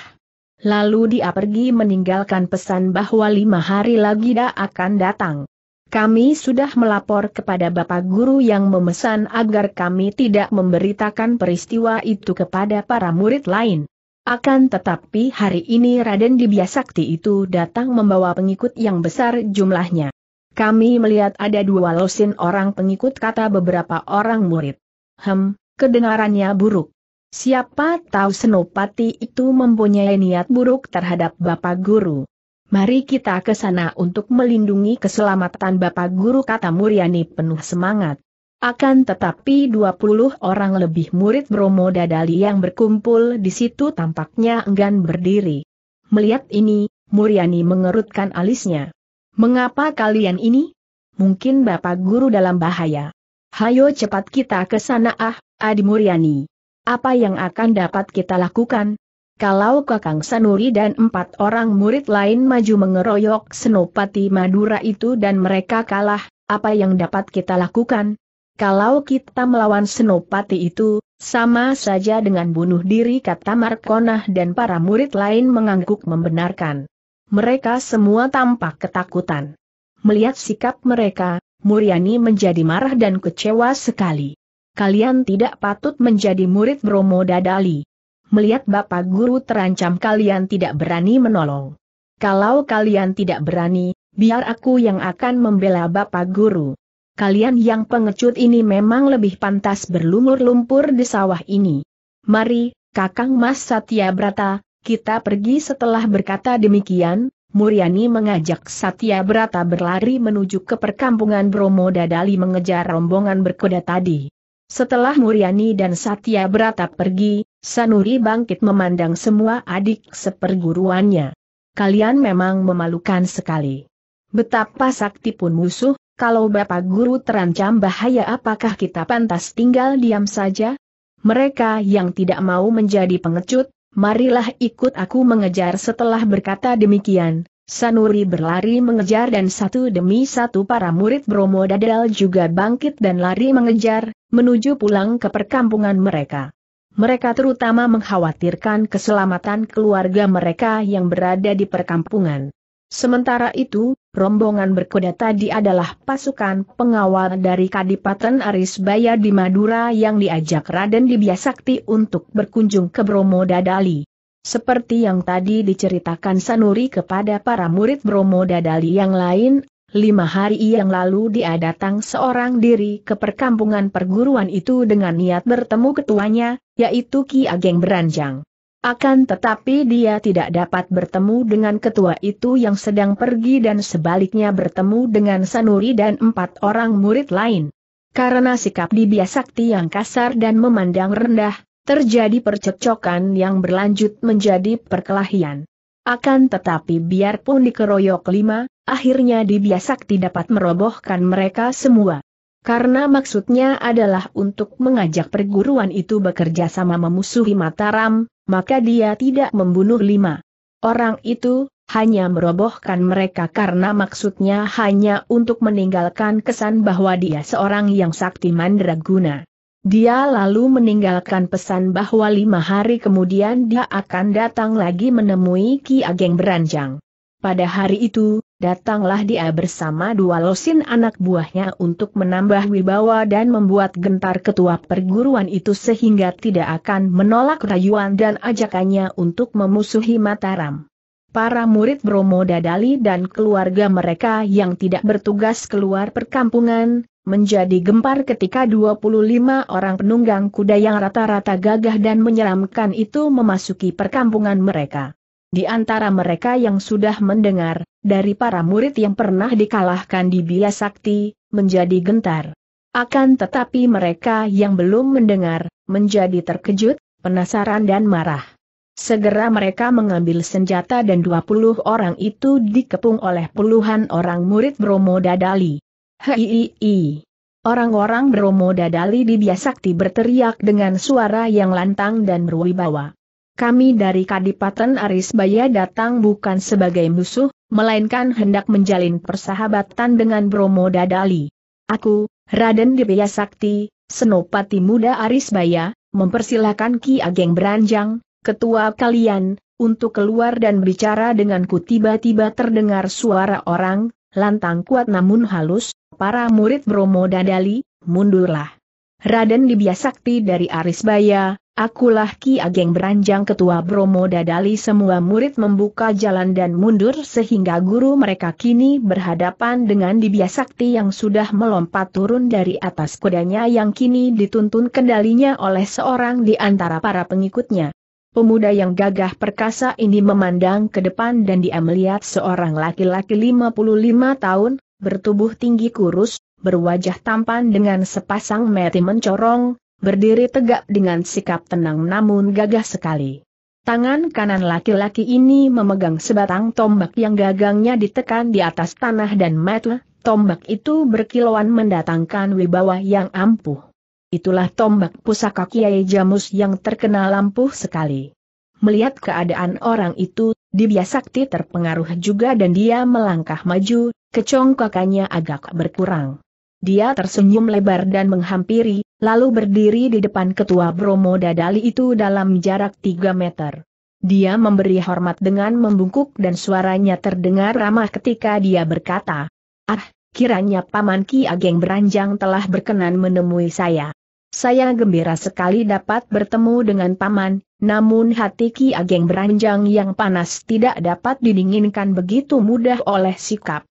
Lalu dia pergi meninggalkan pesan bahwa lima hari lagi dia akan datang. Kami sudah melapor kepada Bapak Guru yang memesan agar kami tidak memberitakan peristiwa itu kepada para murid lain. Akan tetapi hari ini Raden Dibiasakti itu datang membawa pengikut yang besar jumlahnya. Kami melihat ada dua losin orang pengikut kata beberapa orang murid. Hem, kedengarannya buruk. Siapa tahu Senopati itu mempunyai niat buruk terhadap Bapak Guru. Mari kita ke sana untuk melindungi keselamatan Bapak Guru kata Muryani penuh semangat. Akan tetapi 20 orang lebih murid Bromo Dadali yang berkumpul di situ tampaknya enggan berdiri. Melihat ini, Muryani mengerutkan alisnya. Mengapa kalian ini? Mungkin Bapak Guru dalam bahaya. Hayo cepat kita ke sana ah, Adi Muryani. Apa yang akan dapat kita lakukan? Kalau Kakang Sanuri dan empat orang murid lain maju mengeroyok Senopati Madura itu dan mereka kalah, apa yang dapat kita lakukan? Kalau kita melawan Senopati itu, sama saja dengan bunuh diri kata Markonah dan para murid lain mengangguk membenarkan. Mereka semua tampak ketakutan. Melihat sikap mereka, Muriani menjadi marah dan kecewa sekali. Kalian tidak patut menjadi murid Bromo Dadali melihat Bapak Guru terancam kalian tidak berani menolong. Kalau kalian tidak berani, biar aku yang akan membela Bapak Guru. Kalian yang pengecut ini memang lebih pantas berlumur lumpur di sawah ini. Mari, Kakang Mas Satya Brata, kita pergi setelah berkata demikian, Muriani mengajak Satya Brata berlari menuju ke perkampungan Bromo Dadali mengejar rombongan berkuda tadi. Setelah Muriani dan Satya Brata pergi, Sanuri bangkit memandang semua adik seperguruannya. Kalian memang memalukan sekali. Betapa sakti pun musuh, kalau Bapak Guru terancam bahaya apakah kita pantas tinggal diam saja? Mereka yang tidak mau menjadi pengecut, marilah ikut aku mengejar setelah berkata demikian. Sanuri berlari mengejar dan satu demi satu para murid Bromo Dadal juga bangkit dan lari mengejar, menuju pulang ke perkampungan mereka. Mereka terutama mengkhawatirkan keselamatan keluarga mereka yang berada di perkampungan. Sementara itu, rombongan berkuda tadi adalah pasukan pengawal dari Kadipaten Arisbaya di Madura yang diajak Raden Dibiasakti untuk berkunjung ke Bromo Dadali. Seperti yang tadi diceritakan Sanuri kepada para murid Bromo Dadali yang lain, Lima hari yang lalu dia datang seorang diri ke perkampungan perguruan itu dengan niat bertemu ketuanya, yaitu Ki Ageng Beranjang. Akan tetapi dia tidak dapat bertemu dengan ketua itu yang sedang pergi dan sebaliknya bertemu dengan Sanuri dan empat orang murid lain. Karena sikap Dibia Sakti yang kasar dan memandang rendah, terjadi percekcokan yang berlanjut menjadi perkelahian. Akan tetapi biarpun dikeroyok lima, akhirnya tidak dapat merobohkan mereka semua. Karena maksudnya adalah untuk mengajak perguruan itu bekerja sama memusuhi Mataram, maka dia tidak membunuh lima orang itu, hanya merobohkan mereka karena maksudnya hanya untuk meninggalkan kesan bahwa dia seorang yang sakti mandraguna. Dia lalu meninggalkan pesan bahwa lima hari kemudian dia akan datang lagi menemui Ki Ageng Beranjang. Pada hari itu, datanglah dia bersama dua losin anak buahnya untuk menambah wibawa dan membuat gentar ketua perguruan itu sehingga tidak akan menolak rayuan dan ajakannya untuk memusuhi Mataram. Para murid Bromo Dadali dan keluarga mereka yang tidak bertugas keluar perkampungan, menjadi gempar ketika 25 orang penunggang kuda yang rata-rata gagah dan menyeramkan itu memasuki perkampungan mereka. Di antara mereka yang sudah mendengar, dari para murid yang pernah dikalahkan di Bia Sakti, menjadi gentar. Akan tetapi mereka yang belum mendengar, menjadi terkejut, penasaran dan marah. Segera mereka mengambil senjata dan 20 orang itu dikepung oleh puluhan orang murid Bromo Dadali. Hei, Orang-orang Bromo Dadali di Biasakti berteriak dengan suara yang lantang dan berwibawa. Kami dari Kadipaten Arisbaya datang bukan sebagai musuh, melainkan hendak menjalin persahabatan dengan Bromo Dadali. Aku, Raden di Biasakti, Senopati Muda Arisbaya, mempersilahkan Ki Ageng Beranjang, ketua kalian, untuk keluar dan berbicara denganku tiba-tiba terdengar suara orang, lantang kuat namun halus, para murid Bromo Dadali, mundurlah. Raden Dibiasakti dari Arisbaya, akulah Ki Ageng beranjang ketua Bromo Dadali semua murid membuka jalan dan mundur sehingga guru mereka kini berhadapan dengan Dibiasakti yang sudah melompat turun dari atas kudanya yang kini dituntun kendalinya oleh seorang di antara para pengikutnya. Pemuda yang gagah perkasa ini memandang ke depan dan dia melihat seorang laki-laki 55 tahun, bertubuh tinggi kurus, berwajah tampan dengan sepasang mata mencorong, berdiri tegak dengan sikap tenang namun gagah sekali. Tangan kanan laki-laki ini memegang sebatang tombak yang gagangnya ditekan di atas tanah dan mata, tombak itu berkilauan mendatangkan wibawa yang ampuh. Itulah tombak pusaka Kiai Jamus yang terkenal lampuh sekali. Melihat keadaan orang itu, Dibia Sakti terpengaruh juga dan dia melangkah maju, kecongkakannya agak berkurang. Dia tersenyum lebar dan menghampiri, lalu berdiri di depan ketua Bromo Dadali itu dalam jarak 3 meter. Dia memberi hormat dengan membungkuk dan suaranya terdengar ramah ketika dia berkata, Ah, kiranya Paman Ki Ageng Beranjang telah berkenan menemui saya. Saya gembira sekali dapat bertemu dengan Paman, namun hati Ki Ageng Beranjang yang panas tidak dapat didinginkan begitu mudah oleh sikap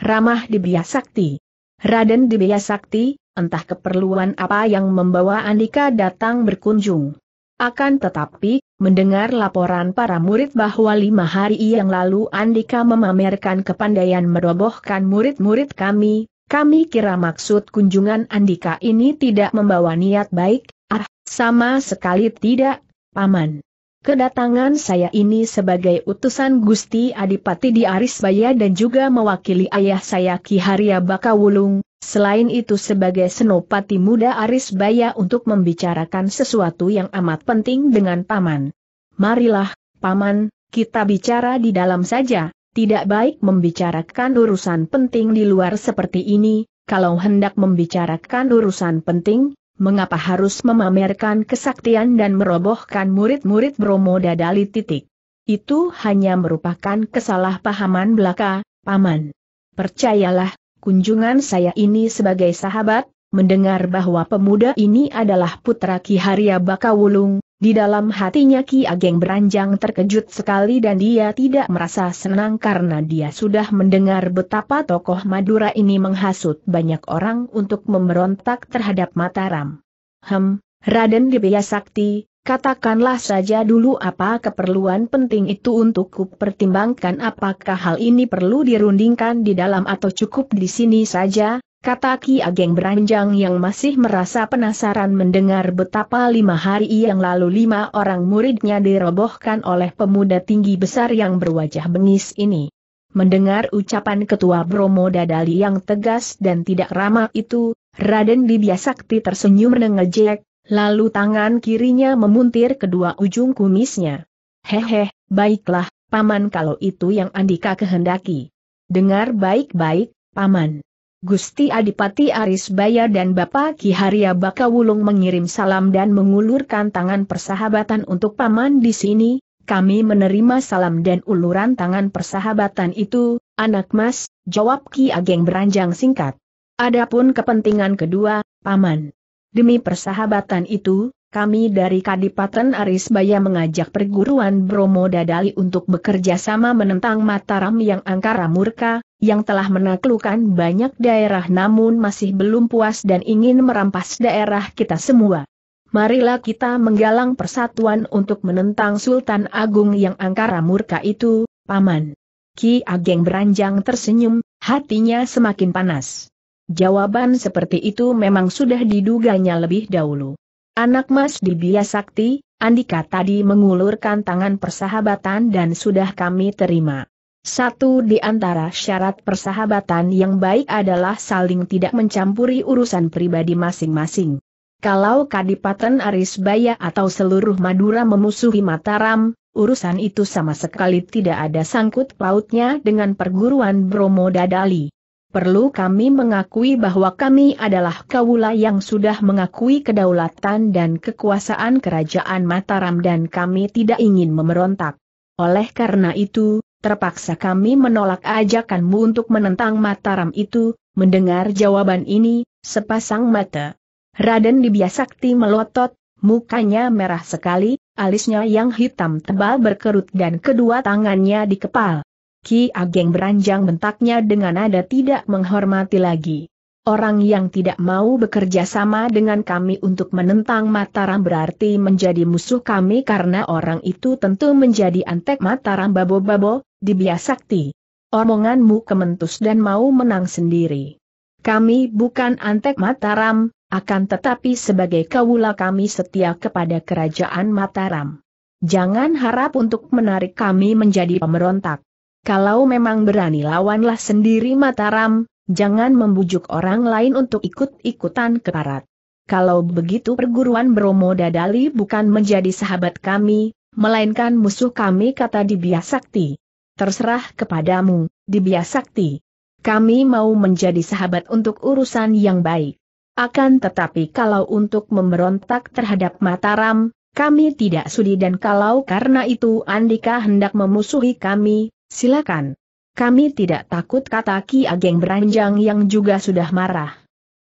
ramah Dibya Sakti. Raden Dibya Sakti, entah keperluan apa yang membawa Andika datang berkunjung. Akan tetapi, mendengar laporan para murid bahwa lima hari yang lalu Andika memamerkan kepandaian merobohkan murid-murid kami, kami kira maksud kunjungan Andika ini tidak membawa niat baik, ah, sama sekali tidak, Paman. Kedatangan saya ini sebagai utusan Gusti Adipati di Arisbaya dan juga mewakili ayah saya Ki Haria Bakawulung, selain itu sebagai senopati muda Arisbaya untuk membicarakan sesuatu yang amat penting dengan Paman. Marilah, Paman, kita bicara di dalam saja, tidak baik membicarakan urusan penting di luar seperti ini, kalau hendak membicarakan urusan penting, mengapa harus memamerkan kesaktian dan merobohkan murid-murid Bromo Dadali titik. Itu hanya merupakan kesalahpahaman belaka, Paman. Percayalah, kunjungan saya ini sebagai sahabat, Mendengar bahwa pemuda ini adalah putra Ki Haria Bakawulung, di dalam hatinya Ki Ageng beranjang terkejut sekali dan dia tidak merasa senang karena dia sudah mendengar betapa tokoh Madura ini menghasut banyak orang untuk memberontak terhadap Mataram. Hem, Raden Dibia Sakti, katakanlah saja dulu apa keperluan penting itu untuk kupertimbangkan apakah hal ini perlu dirundingkan di dalam atau cukup di sini saja, Kata Ki Ageng Beranjang yang masih merasa penasaran mendengar betapa lima hari yang lalu lima orang muridnya dirobohkan oleh pemuda tinggi besar yang berwajah bengis ini. Mendengar ucapan Ketua Bromo Dadali yang tegas dan tidak ramah itu, Raden Dibiasakti tersenyum mengejek, lalu tangan kirinya memuntir kedua ujung kumisnya. Hehe, baiklah, Paman kalau itu yang Andika kehendaki. Dengar baik-baik, Paman. Gusti Adipati Aris Baya dan Bapak Ki Haria Bakawulung mengirim salam dan mengulurkan tangan persahabatan untuk paman di sini. Kami menerima salam dan uluran tangan persahabatan itu, anak mas, jawab Ki Ageng beranjang singkat. Adapun kepentingan kedua, paman. Demi persahabatan itu, kami dari Kadipaten Arisbaya mengajak perguruan Bromo Dadali untuk bekerja sama menentang Mataram yang angkara murka, yang telah menaklukkan banyak daerah namun masih belum puas dan ingin merampas daerah kita semua. Marilah kita menggalang persatuan untuk menentang Sultan Agung yang angkara murka itu, Paman. Ki Ageng beranjang tersenyum, hatinya semakin panas. Jawaban seperti itu memang sudah diduganya lebih dahulu. Anak Mas Dibia Sakti, Andika tadi mengulurkan tangan persahabatan dan sudah kami terima. Satu di antara syarat persahabatan yang baik adalah saling tidak mencampuri urusan pribadi masing-masing. Kalau Kadipaten Arisbaya atau seluruh Madura memusuhi Mataram, urusan itu sama sekali tidak ada sangkut pautnya dengan perguruan Bromo Dadali perlu kami mengakui bahwa kami adalah kaula yang sudah mengakui kedaulatan dan kekuasaan kerajaan Mataram dan kami tidak ingin memberontak. Oleh karena itu, terpaksa kami menolak ajakanmu untuk menentang Mataram itu, mendengar jawaban ini, sepasang mata. Raden Dibiasakti melotot, mukanya merah sekali, alisnya yang hitam tebal berkerut dan kedua tangannya dikepal. Ki Ageng beranjang bentaknya dengan nada tidak menghormati lagi. Orang yang tidak mau bekerja sama dengan kami untuk menentang Mataram berarti menjadi musuh kami karena orang itu tentu menjadi antek Mataram babo-babo, dibiasakti. Omonganmu kementus dan mau menang sendiri. Kami bukan antek Mataram, akan tetapi sebagai kawula kami setia kepada kerajaan Mataram. Jangan harap untuk menarik kami menjadi pemberontak. Kalau memang berani lawanlah sendiri Mataram, jangan membujuk orang lain untuk ikut-ikutan ke parat. Kalau begitu perguruan Bromo Dadali bukan menjadi sahabat kami, melainkan musuh kami kata Dibia Sakti. Terserah kepadamu, Dibia Sakti. Kami mau menjadi sahabat untuk urusan yang baik. Akan tetapi kalau untuk memberontak terhadap Mataram, kami tidak sudi dan kalau karena itu Andika hendak memusuhi kami, Silakan. Kami tidak takut kata Ki Ageng Beranjang yang juga sudah marah.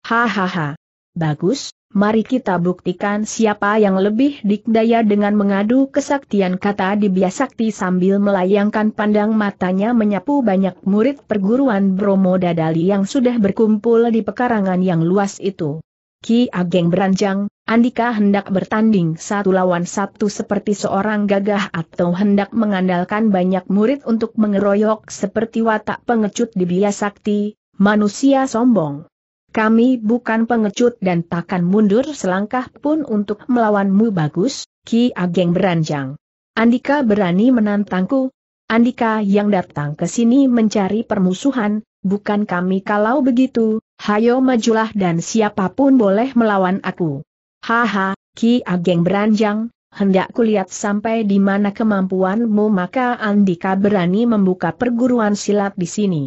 Hahaha. Bagus, mari kita buktikan siapa yang lebih dikdaya dengan mengadu kesaktian kata di biasakti sambil melayangkan pandang matanya menyapu banyak murid perguruan Bromo Dadali yang sudah berkumpul di pekarangan yang luas itu. Ki Ageng Beranjang, Andika hendak bertanding satu lawan satu seperti seorang gagah atau hendak mengandalkan banyak murid untuk mengeroyok seperti watak pengecut di Biasakti, manusia sombong. Kami bukan pengecut dan takkan mundur selangkah pun untuk melawanmu bagus, Ki Ageng beranjang. Andika berani menantangku. Andika yang datang ke sini mencari permusuhan, bukan kami kalau begitu, hayo majulah dan siapapun boleh melawan aku. Haha, Ki Ageng beranjang, hendak kulihat sampai di mana kemampuanmu maka Andika berani membuka perguruan silat di sini.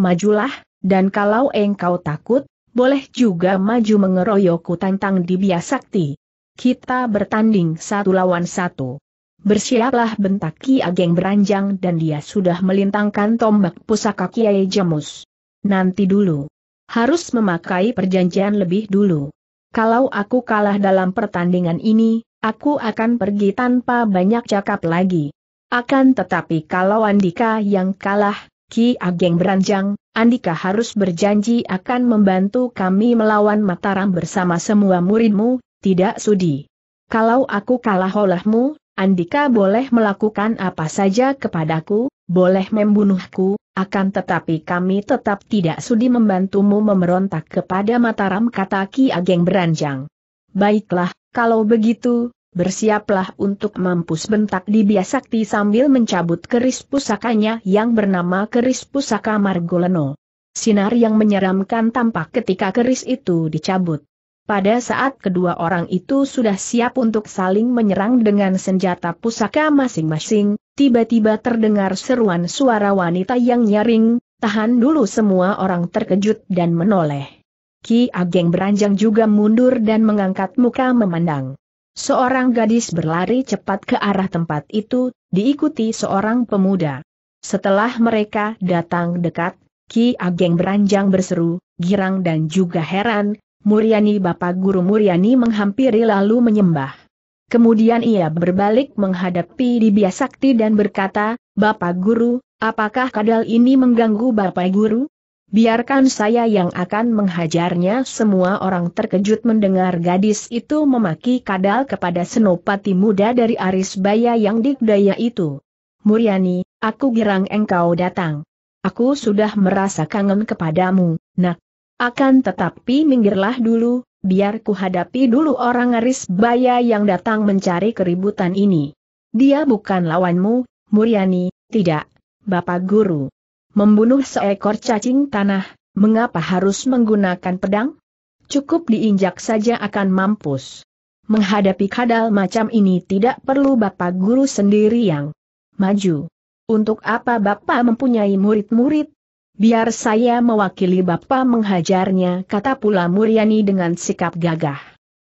Majulah, dan kalau engkau takut, boleh juga maju mengeroyokku tantang di Biasakti. Kita bertanding satu lawan satu. Bersiaplah bentak Ki Ageng beranjang dan dia sudah melintangkan tombak pusaka Kiai Jemus. Nanti dulu. Harus memakai perjanjian lebih dulu kalau aku kalah dalam pertandingan ini, aku akan pergi tanpa banyak cakap lagi. Akan tetapi kalau Andika yang kalah, Ki Ageng beranjang, Andika harus berjanji akan membantu kami melawan Mataram bersama semua muridmu, tidak sudi. Kalau aku kalah olehmu, Andika boleh melakukan apa saja kepadaku, boleh membunuhku, akan tetapi kami tetap tidak sudi membantumu memberontak kepada Mataram kata Ki Ageng beranjang. Baiklah, kalau begitu, bersiaplah untuk mampus bentak di biasakti sambil mencabut keris pusakanya yang bernama keris pusaka Margoleno. Sinar yang menyeramkan tampak ketika keris itu dicabut. Pada saat kedua orang itu sudah siap untuk saling menyerang dengan senjata pusaka masing-masing, tiba-tiba terdengar seruan suara wanita yang nyaring, tahan dulu semua orang terkejut dan menoleh. Ki Ageng beranjang juga mundur dan mengangkat muka memandang. Seorang gadis berlari cepat ke arah tempat itu, diikuti seorang pemuda. Setelah mereka datang dekat, Ki Ageng beranjang berseru, girang dan juga heran, Muriani, Bapak Guru Muriani menghampiri lalu menyembah. Kemudian ia berbalik menghadapi Dibya Sakti dan berkata, Bapak Guru, apakah kadal ini mengganggu Bapak Guru? Biarkan saya yang akan menghajarnya semua orang terkejut mendengar gadis itu memaki kadal kepada senopati muda dari Aris Baya yang digdaya itu. Muriani, aku girang engkau datang. Aku sudah merasa kangen kepadamu, nak. Akan tetapi minggirlah dulu, biar ku hadapi dulu orang Aris Baya yang datang mencari keributan ini. Dia bukan lawanmu, Muryani, tidak, Bapak Guru. Membunuh seekor cacing tanah, mengapa harus menggunakan pedang? Cukup diinjak saja akan mampus. Menghadapi kadal macam ini tidak perlu Bapak Guru sendiri yang maju. Untuk apa Bapak mempunyai murid-murid, Biar saya mewakili Bapak menghajarnya, kata pula Muryani dengan sikap gagah.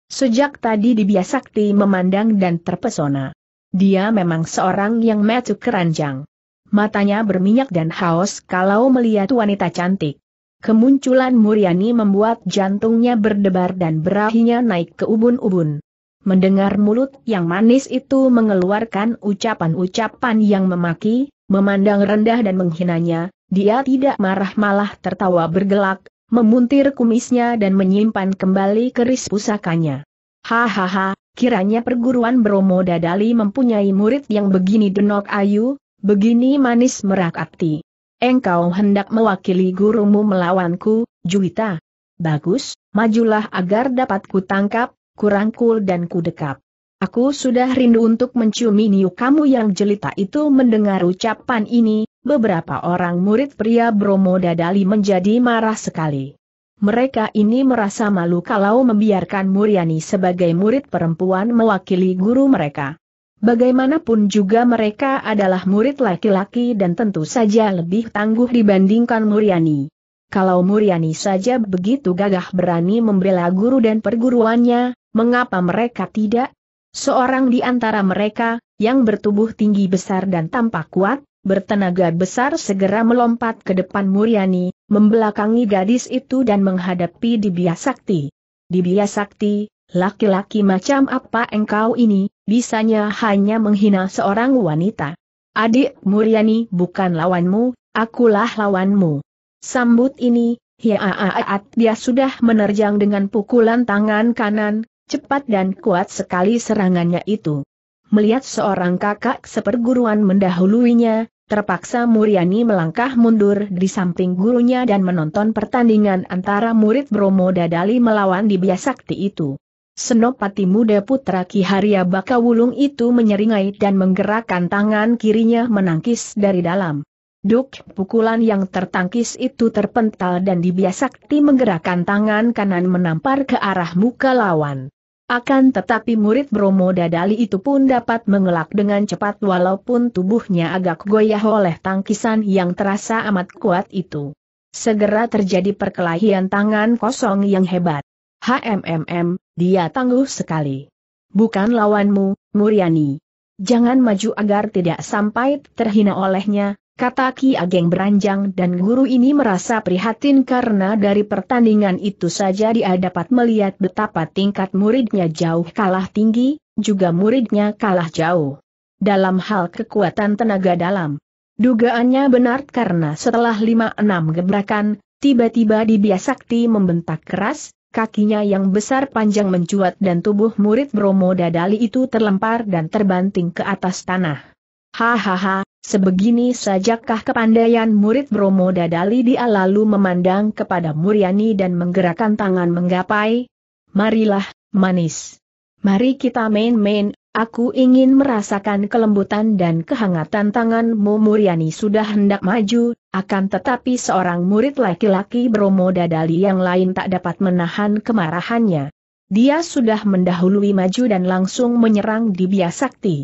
Sejak tadi dibiasakti Sakti memandang dan terpesona. Dia memang seorang yang metu keranjang. Matanya berminyak dan haus kalau melihat wanita cantik. Kemunculan Muryani membuat jantungnya berdebar dan berahinya naik ke ubun-ubun. Mendengar mulut yang manis itu mengeluarkan ucapan-ucapan yang memaki, memandang rendah dan menghinanya, dia tidak marah malah tertawa bergelak, memuntir kumisnya dan menyimpan kembali keris pusakanya. Hahaha, kiranya perguruan Bromo Dadali mempunyai murid yang begini denok ayu, begini manis merakati. Engkau hendak mewakili gurumu melawanku, Juwita. Bagus, majulah agar dapat kutangkap, kurangkul dan kudekap. Aku sudah rindu untuk menciumi niu kamu yang jelita itu mendengar ucapan ini, beberapa orang murid pria Bromo Dadali menjadi marah sekali. Mereka ini merasa malu kalau membiarkan Muriani sebagai murid perempuan mewakili guru mereka. Bagaimanapun juga mereka adalah murid laki-laki dan tentu saja lebih tangguh dibandingkan Muriani. Kalau Muriani saja begitu gagah berani membela guru dan perguruannya, mengapa mereka tidak? Seorang di antara mereka, yang bertubuh tinggi besar dan tampak kuat, bertenaga besar segera melompat ke depan Muryani, membelakangi gadis itu dan menghadapi Dibia Sakti. Dibia Sakti, laki-laki macam apa engkau ini, bisanya hanya menghina seorang wanita. Adik Muryani bukan lawanmu, akulah lawanmu. Sambut ini, hiaaat dia sudah menerjang dengan pukulan tangan kanan, Cepat dan kuat sekali serangannya itu. Melihat seorang kakak seperguruan mendahuluinya, terpaksa Muriani melangkah mundur di samping gurunya dan menonton pertandingan antara murid Bromo Dadali melawan Di Biasakti itu. Senopati muda putra Ki Harya Wulung itu menyeringai dan menggerakkan tangan kirinya menangkis dari dalam. Duk pukulan yang tertangkis itu terpental dan dibiasakti menggerakkan tangan kanan menampar ke arah muka lawan. Akan tetapi murid Bromo Dadali itu pun dapat mengelak dengan cepat walaupun tubuhnya agak goyah oleh tangkisan yang terasa amat kuat itu. Segera terjadi perkelahian tangan kosong yang hebat. HMMM, dia tangguh sekali. Bukan lawanmu, Muriani. Jangan maju agar tidak sampai terhina olehnya, kata Ki Ageng beranjang dan guru ini merasa prihatin karena dari pertandingan itu saja dia dapat melihat betapa tingkat muridnya jauh kalah tinggi, juga muridnya kalah jauh. Dalam hal kekuatan tenaga dalam. Dugaannya benar karena setelah 5-6 gebrakan, tiba-tiba Dibia Sakti membentak keras, kakinya yang besar panjang mencuat dan tubuh murid Bromo Dadali itu terlempar dan terbanting ke atas tanah. Hahaha, Sebegini sajakah kepandaian murid Bromo Dadali dia lalu memandang kepada Muryani dan menggerakkan tangan menggapai. Marilah, manis. Mari kita main-main, aku ingin merasakan kelembutan dan kehangatan tanganmu Muryani sudah hendak maju, akan tetapi seorang murid laki-laki Bromo Dadali yang lain tak dapat menahan kemarahannya. Dia sudah mendahului maju dan langsung menyerang di biasakti.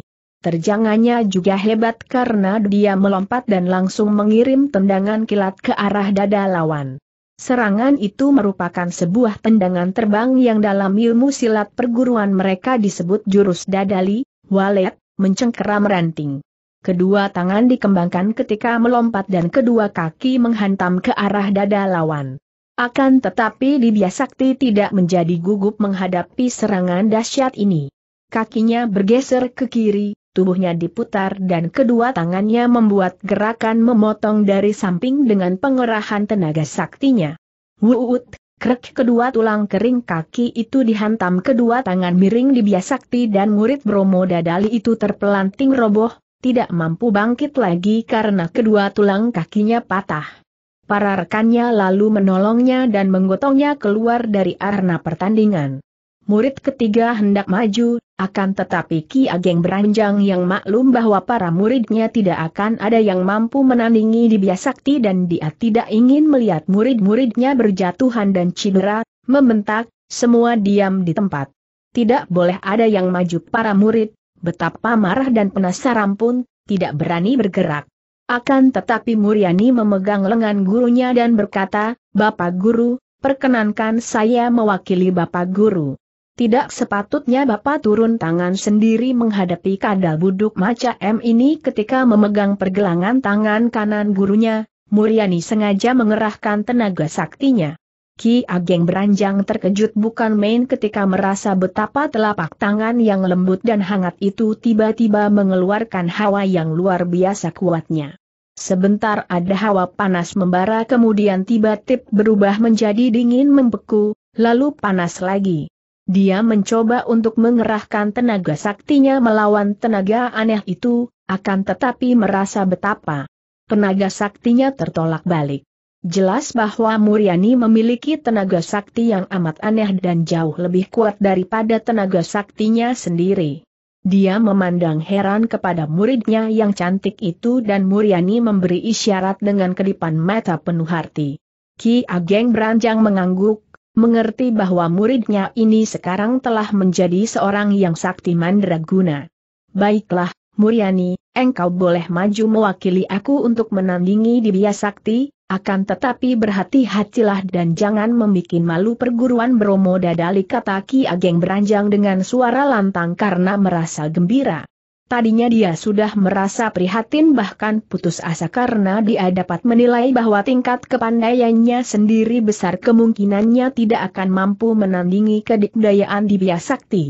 Terjangannya juga hebat karena dia melompat dan langsung mengirim tendangan kilat ke arah dada lawan. Serangan itu merupakan sebuah tendangan terbang yang dalam ilmu silat perguruan mereka disebut jurus dadali, walet, mencengkeram ranting. Kedua tangan dikembangkan ketika melompat dan kedua kaki menghantam ke arah dada lawan. Akan tetapi Dibya Sakti tidak menjadi gugup menghadapi serangan dahsyat ini kakinya bergeser ke kiri, tubuhnya diputar dan kedua tangannya membuat gerakan memotong dari samping dengan pengerahan tenaga saktinya. Wuut, krek kedua tulang kering kaki itu dihantam kedua tangan miring di biasakti dan murid Bromo Dadali itu terpelanting roboh, tidak mampu bangkit lagi karena kedua tulang kakinya patah. Para rekannya lalu menolongnya dan menggotongnya keluar dari arena pertandingan. Murid ketiga hendak maju, akan tetapi Ki Ageng beranjang yang maklum bahwa para muridnya tidak akan ada yang mampu menandingi di Biasakti dan dia tidak ingin melihat murid-muridnya berjatuhan dan cedera, membentak, semua diam di tempat. Tidak boleh ada yang maju para murid, betapa marah dan penasaran pun, tidak berani bergerak. Akan tetapi Muriani memegang lengan gurunya dan berkata, Bapak Guru, perkenankan saya mewakili Bapak Guru. Tidak sepatutnya Bapak turun tangan sendiri menghadapi kadal buduk macam M ini ketika memegang pergelangan tangan kanan gurunya, Muriani sengaja mengerahkan tenaga saktinya. Ki Ageng beranjang terkejut bukan main ketika merasa betapa telapak tangan yang lembut dan hangat itu tiba-tiba mengeluarkan hawa yang luar biasa kuatnya. Sebentar ada hawa panas membara kemudian tiba-tiba berubah menjadi dingin membeku, lalu panas lagi. Dia mencoba untuk mengerahkan tenaga saktinya melawan tenaga aneh itu, akan tetapi merasa betapa tenaga saktinya tertolak balik. Jelas bahwa Muriani memiliki tenaga sakti yang amat aneh dan jauh lebih kuat daripada tenaga saktinya sendiri. Dia memandang heran kepada muridnya yang cantik itu dan Muriani memberi isyarat dengan kedipan mata penuh hati. Ki Ageng beranjang mengangguk, mengerti bahwa muridnya ini sekarang telah menjadi seorang yang sakti mandraguna. Baiklah, Muryani, engkau boleh maju mewakili aku untuk menandingi di Bia Sakti, akan tetapi berhati-hatilah dan jangan membuat malu perguruan Bromo Dadali kata Ki Ageng beranjang dengan suara lantang karena merasa gembira. Tadinya dia sudah merasa prihatin bahkan putus asa karena dia dapat menilai bahwa tingkat kepandaiannya sendiri besar kemungkinannya tidak akan mampu menandingi kedikdayaan di Biasakti.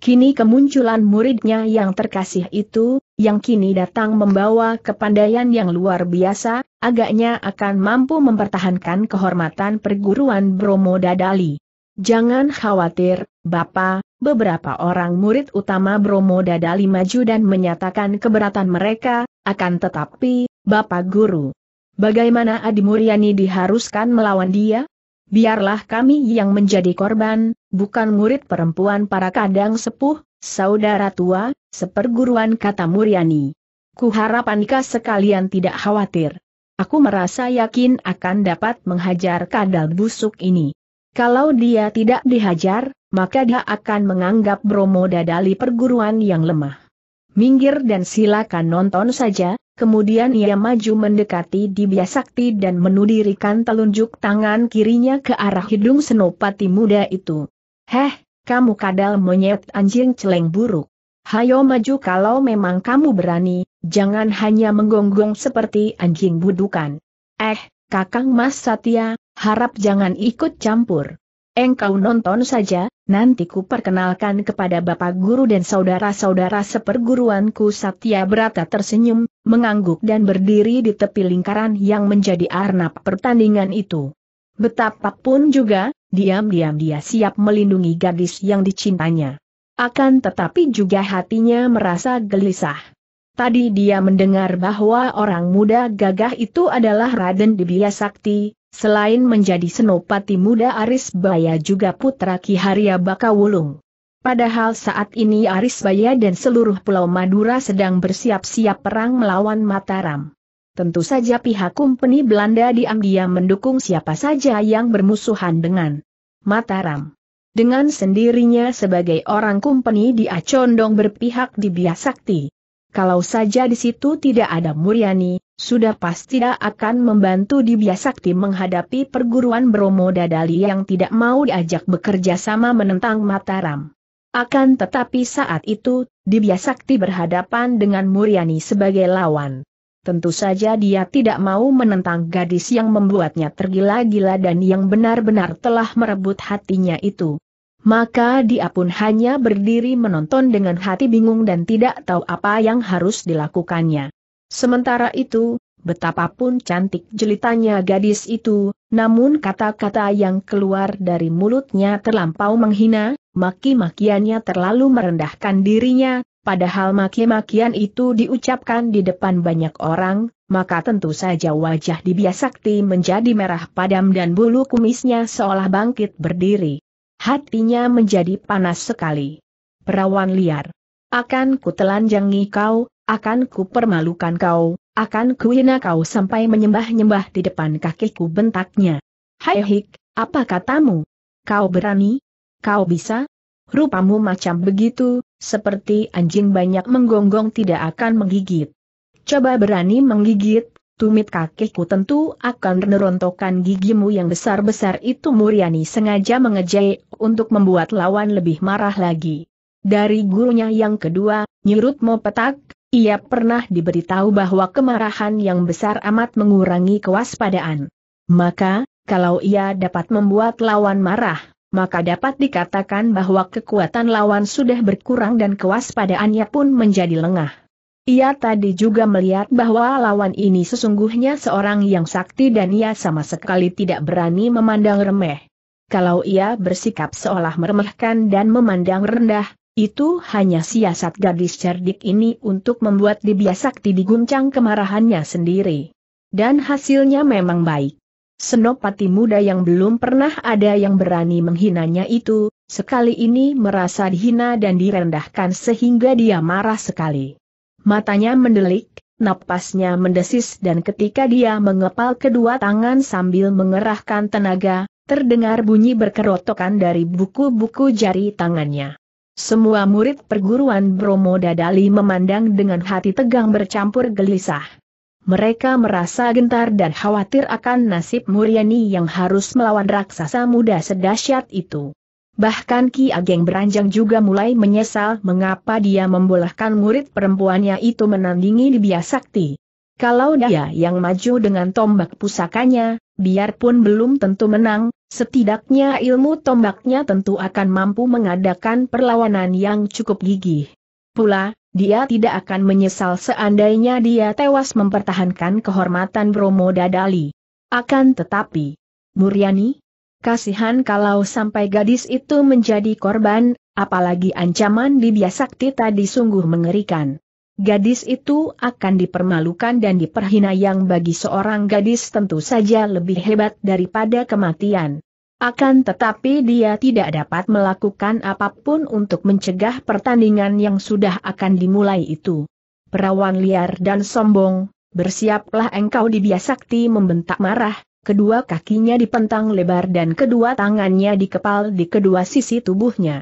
Kini kemunculan muridnya yang terkasih itu, yang kini datang membawa kepandaian yang luar biasa, agaknya akan mampu mempertahankan kehormatan perguruan Bromo Dadali. Jangan khawatir, Bapak, Beberapa orang murid utama Bromo Dadali maju dan menyatakan keberatan mereka, akan tetapi, Bapak Guru, bagaimana Adi Muryani diharuskan melawan dia? Biarlah kami yang menjadi korban, bukan murid perempuan para kadang sepuh, saudara tua, seperguruan kata Muryani. Kuharap Anika sekalian tidak khawatir. Aku merasa yakin akan dapat menghajar kadal busuk ini. Kalau dia tidak dihajar, maka dia akan menganggap Bromo Dadali perguruan yang lemah. Minggir dan silakan nonton saja, kemudian ia maju mendekati Dibya Sakti dan menudirikan telunjuk tangan kirinya ke arah hidung senopati muda itu. Heh, kamu kadal monyet anjing celeng buruk. Hayo maju kalau memang kamu berani, jangan hanya menggonggong seperti anjing budukan. Eh, kakang Mas Satya, harap jangan ikut campur. Engkau nonton saja, nanti ku perkenalkan kepada Bapak Guru dan saudara-saudara seperguruanku Satya Brata tersenyum, mengangguk dan berdiri di tepi lingkaran yang menjadi arnab pertandingan itu. Betapapun juga, diam-diam dia siap melindungi gadis yang dicintanya. Akan tetapi juga hatinya merasa gelisah. Tadi dia mendengar bahwa orang muda gagah itu adalah Raden Dibiasakti, Sakti, Selain menjadi senopati muda Aris Baya juga putra Ki Harya Bakawulung. Padahal saat ini Aris Baya dan seluruh Pulau Madura sedang bersiap-siap perang melawan Mataram. Tentu saja pihak kumpeni Belanda diam-diam mendukung siapa saja yang bermusuhan dengan Mataram. Dengan sendirinya sebagai orang kumpeni di condong berpihak di Biasakti. Kalau saja di situ tidak ada Muriani sudah pasti akan membantu di Biasakti menghadapi perguruan Bromo Dadali yang tidak mau diajak bekerja sama menentang Mataram. Akan tetapi saat itu, di Biasakti berhadapan dengan Muriani sebagai lawan. Tentu saja dia tidak mau menentang gadis yang membuatnya tergila-gila dan yang benar-benar telah merebut hatinya itu. Maka dia pun hanya berdiri menonton dengan hati bingung dan tidak tahu apa yang harus dilakukannya. Sementara itu, betapapun cantik jelitanya gadis itu, namun kata-kata yang keluar dari mulutnya terlampau menghina, maki-makiannya terlalu merendahkan dirinya, padahal maki-makian itu diucapkan di depan banyak orang, maka tentu saja wajah Dibiasakti menjadi merah padam dan bulu kumisnya seolah bangkit berdiri. Hatinya menjadi panas sekali. Perawan liar. Akan kutelanjangi kau, akan ku permalukan kau, akan ku hina kau sampai menyembah-nyembah di depan kakiku bentaknya. Hai Hik, apa katamu? Kau berani? Kau bisa? Rupamu macam begitu, seperti anjing banyak menggonggong tidak akan menggigit. Coba berani menggigit, tumit kakiku tentu akan nerontokkan gigimu yang besar-besar itu Muriani sengaja mengejek untuk membuat lawan lebih marah lagi. Dari gurunya yang kedua, nyurutmu petak. Ia pernah diberitahu bahwa kemarahan yang besar amat mengurangi kewaspadaan. Maka, kalau ia dapat membuat lawan marah, maka dapat dikatakan bahwa kekuatan lawan sudah berkurang dan kewaspadaannya pun menjadi lengah. Ia tadi juga melihat bahwa lawan ini sesungguhnya seorang yang sakti dan ia sama sekali tidak berani memandang remeh. Kalau ia bersikap seolah meremehkan dan memandang rendah, itu hanya siasat gadis cerdik ini untuk membuat Dibya Sakti diguncang kemarahannya sendiri. Dan hasilnya memang baik. Senopati muda yang belum pernah ada yang berani menghinanya itu, sekali ini merasa dihina dan direndahkan sehingga dia marah sekali. Matanya mendelik, napasnya mendesis dan ketika dia mengepal kedua tangan sambil mengerahkan tenaga, terdengar bunyi berkerotokan dari buku-buku jari tangannya. Semua murid perguruan Bromo Dadali memandang dengan hati tegang bercampur gelisah. Mereka merasa gentar dan khawatir akan nasib Muryani yang harus melawan raksasa muda sedahsyat itu. Bahkan Ki Ageng Beranjang juga mulai menyesal mengapa dia membolehkan murid perempuannya itu menandingi Libya Sakti. Kalau dia yang maju dengan tombak pusakanya, biarpun belum tentu menang, Setidaknya ilmu tombaknya tentu akan mampu mengadakan perlawanan yang cukup gigih. Pula, dia tidak akan menyesal seandainya dia tewas mempertahankan kehormatan Bromo Dadali. Akan tetapi, Muryani, kasihan kalau sampai gadis itu menjadi korban, apalagi ancaman di Biasakti tadi sungguh mengerikan. Gadis itu akan dipermalukan dan diperhina yang bagi seorang gadis tentu saja lebih hebat daripada kematian. Akan tetapi dia tidak dapat melakukan apapun untuk mencegah pertandingan yang sudah akan dimulai itu. Perawan liar dan sombong, bersiaplah engkau di biasakti membentak marah, kedua kakinya dipentang lebar dan kedua tangannya dikepal di kedua sisi tubuhnya.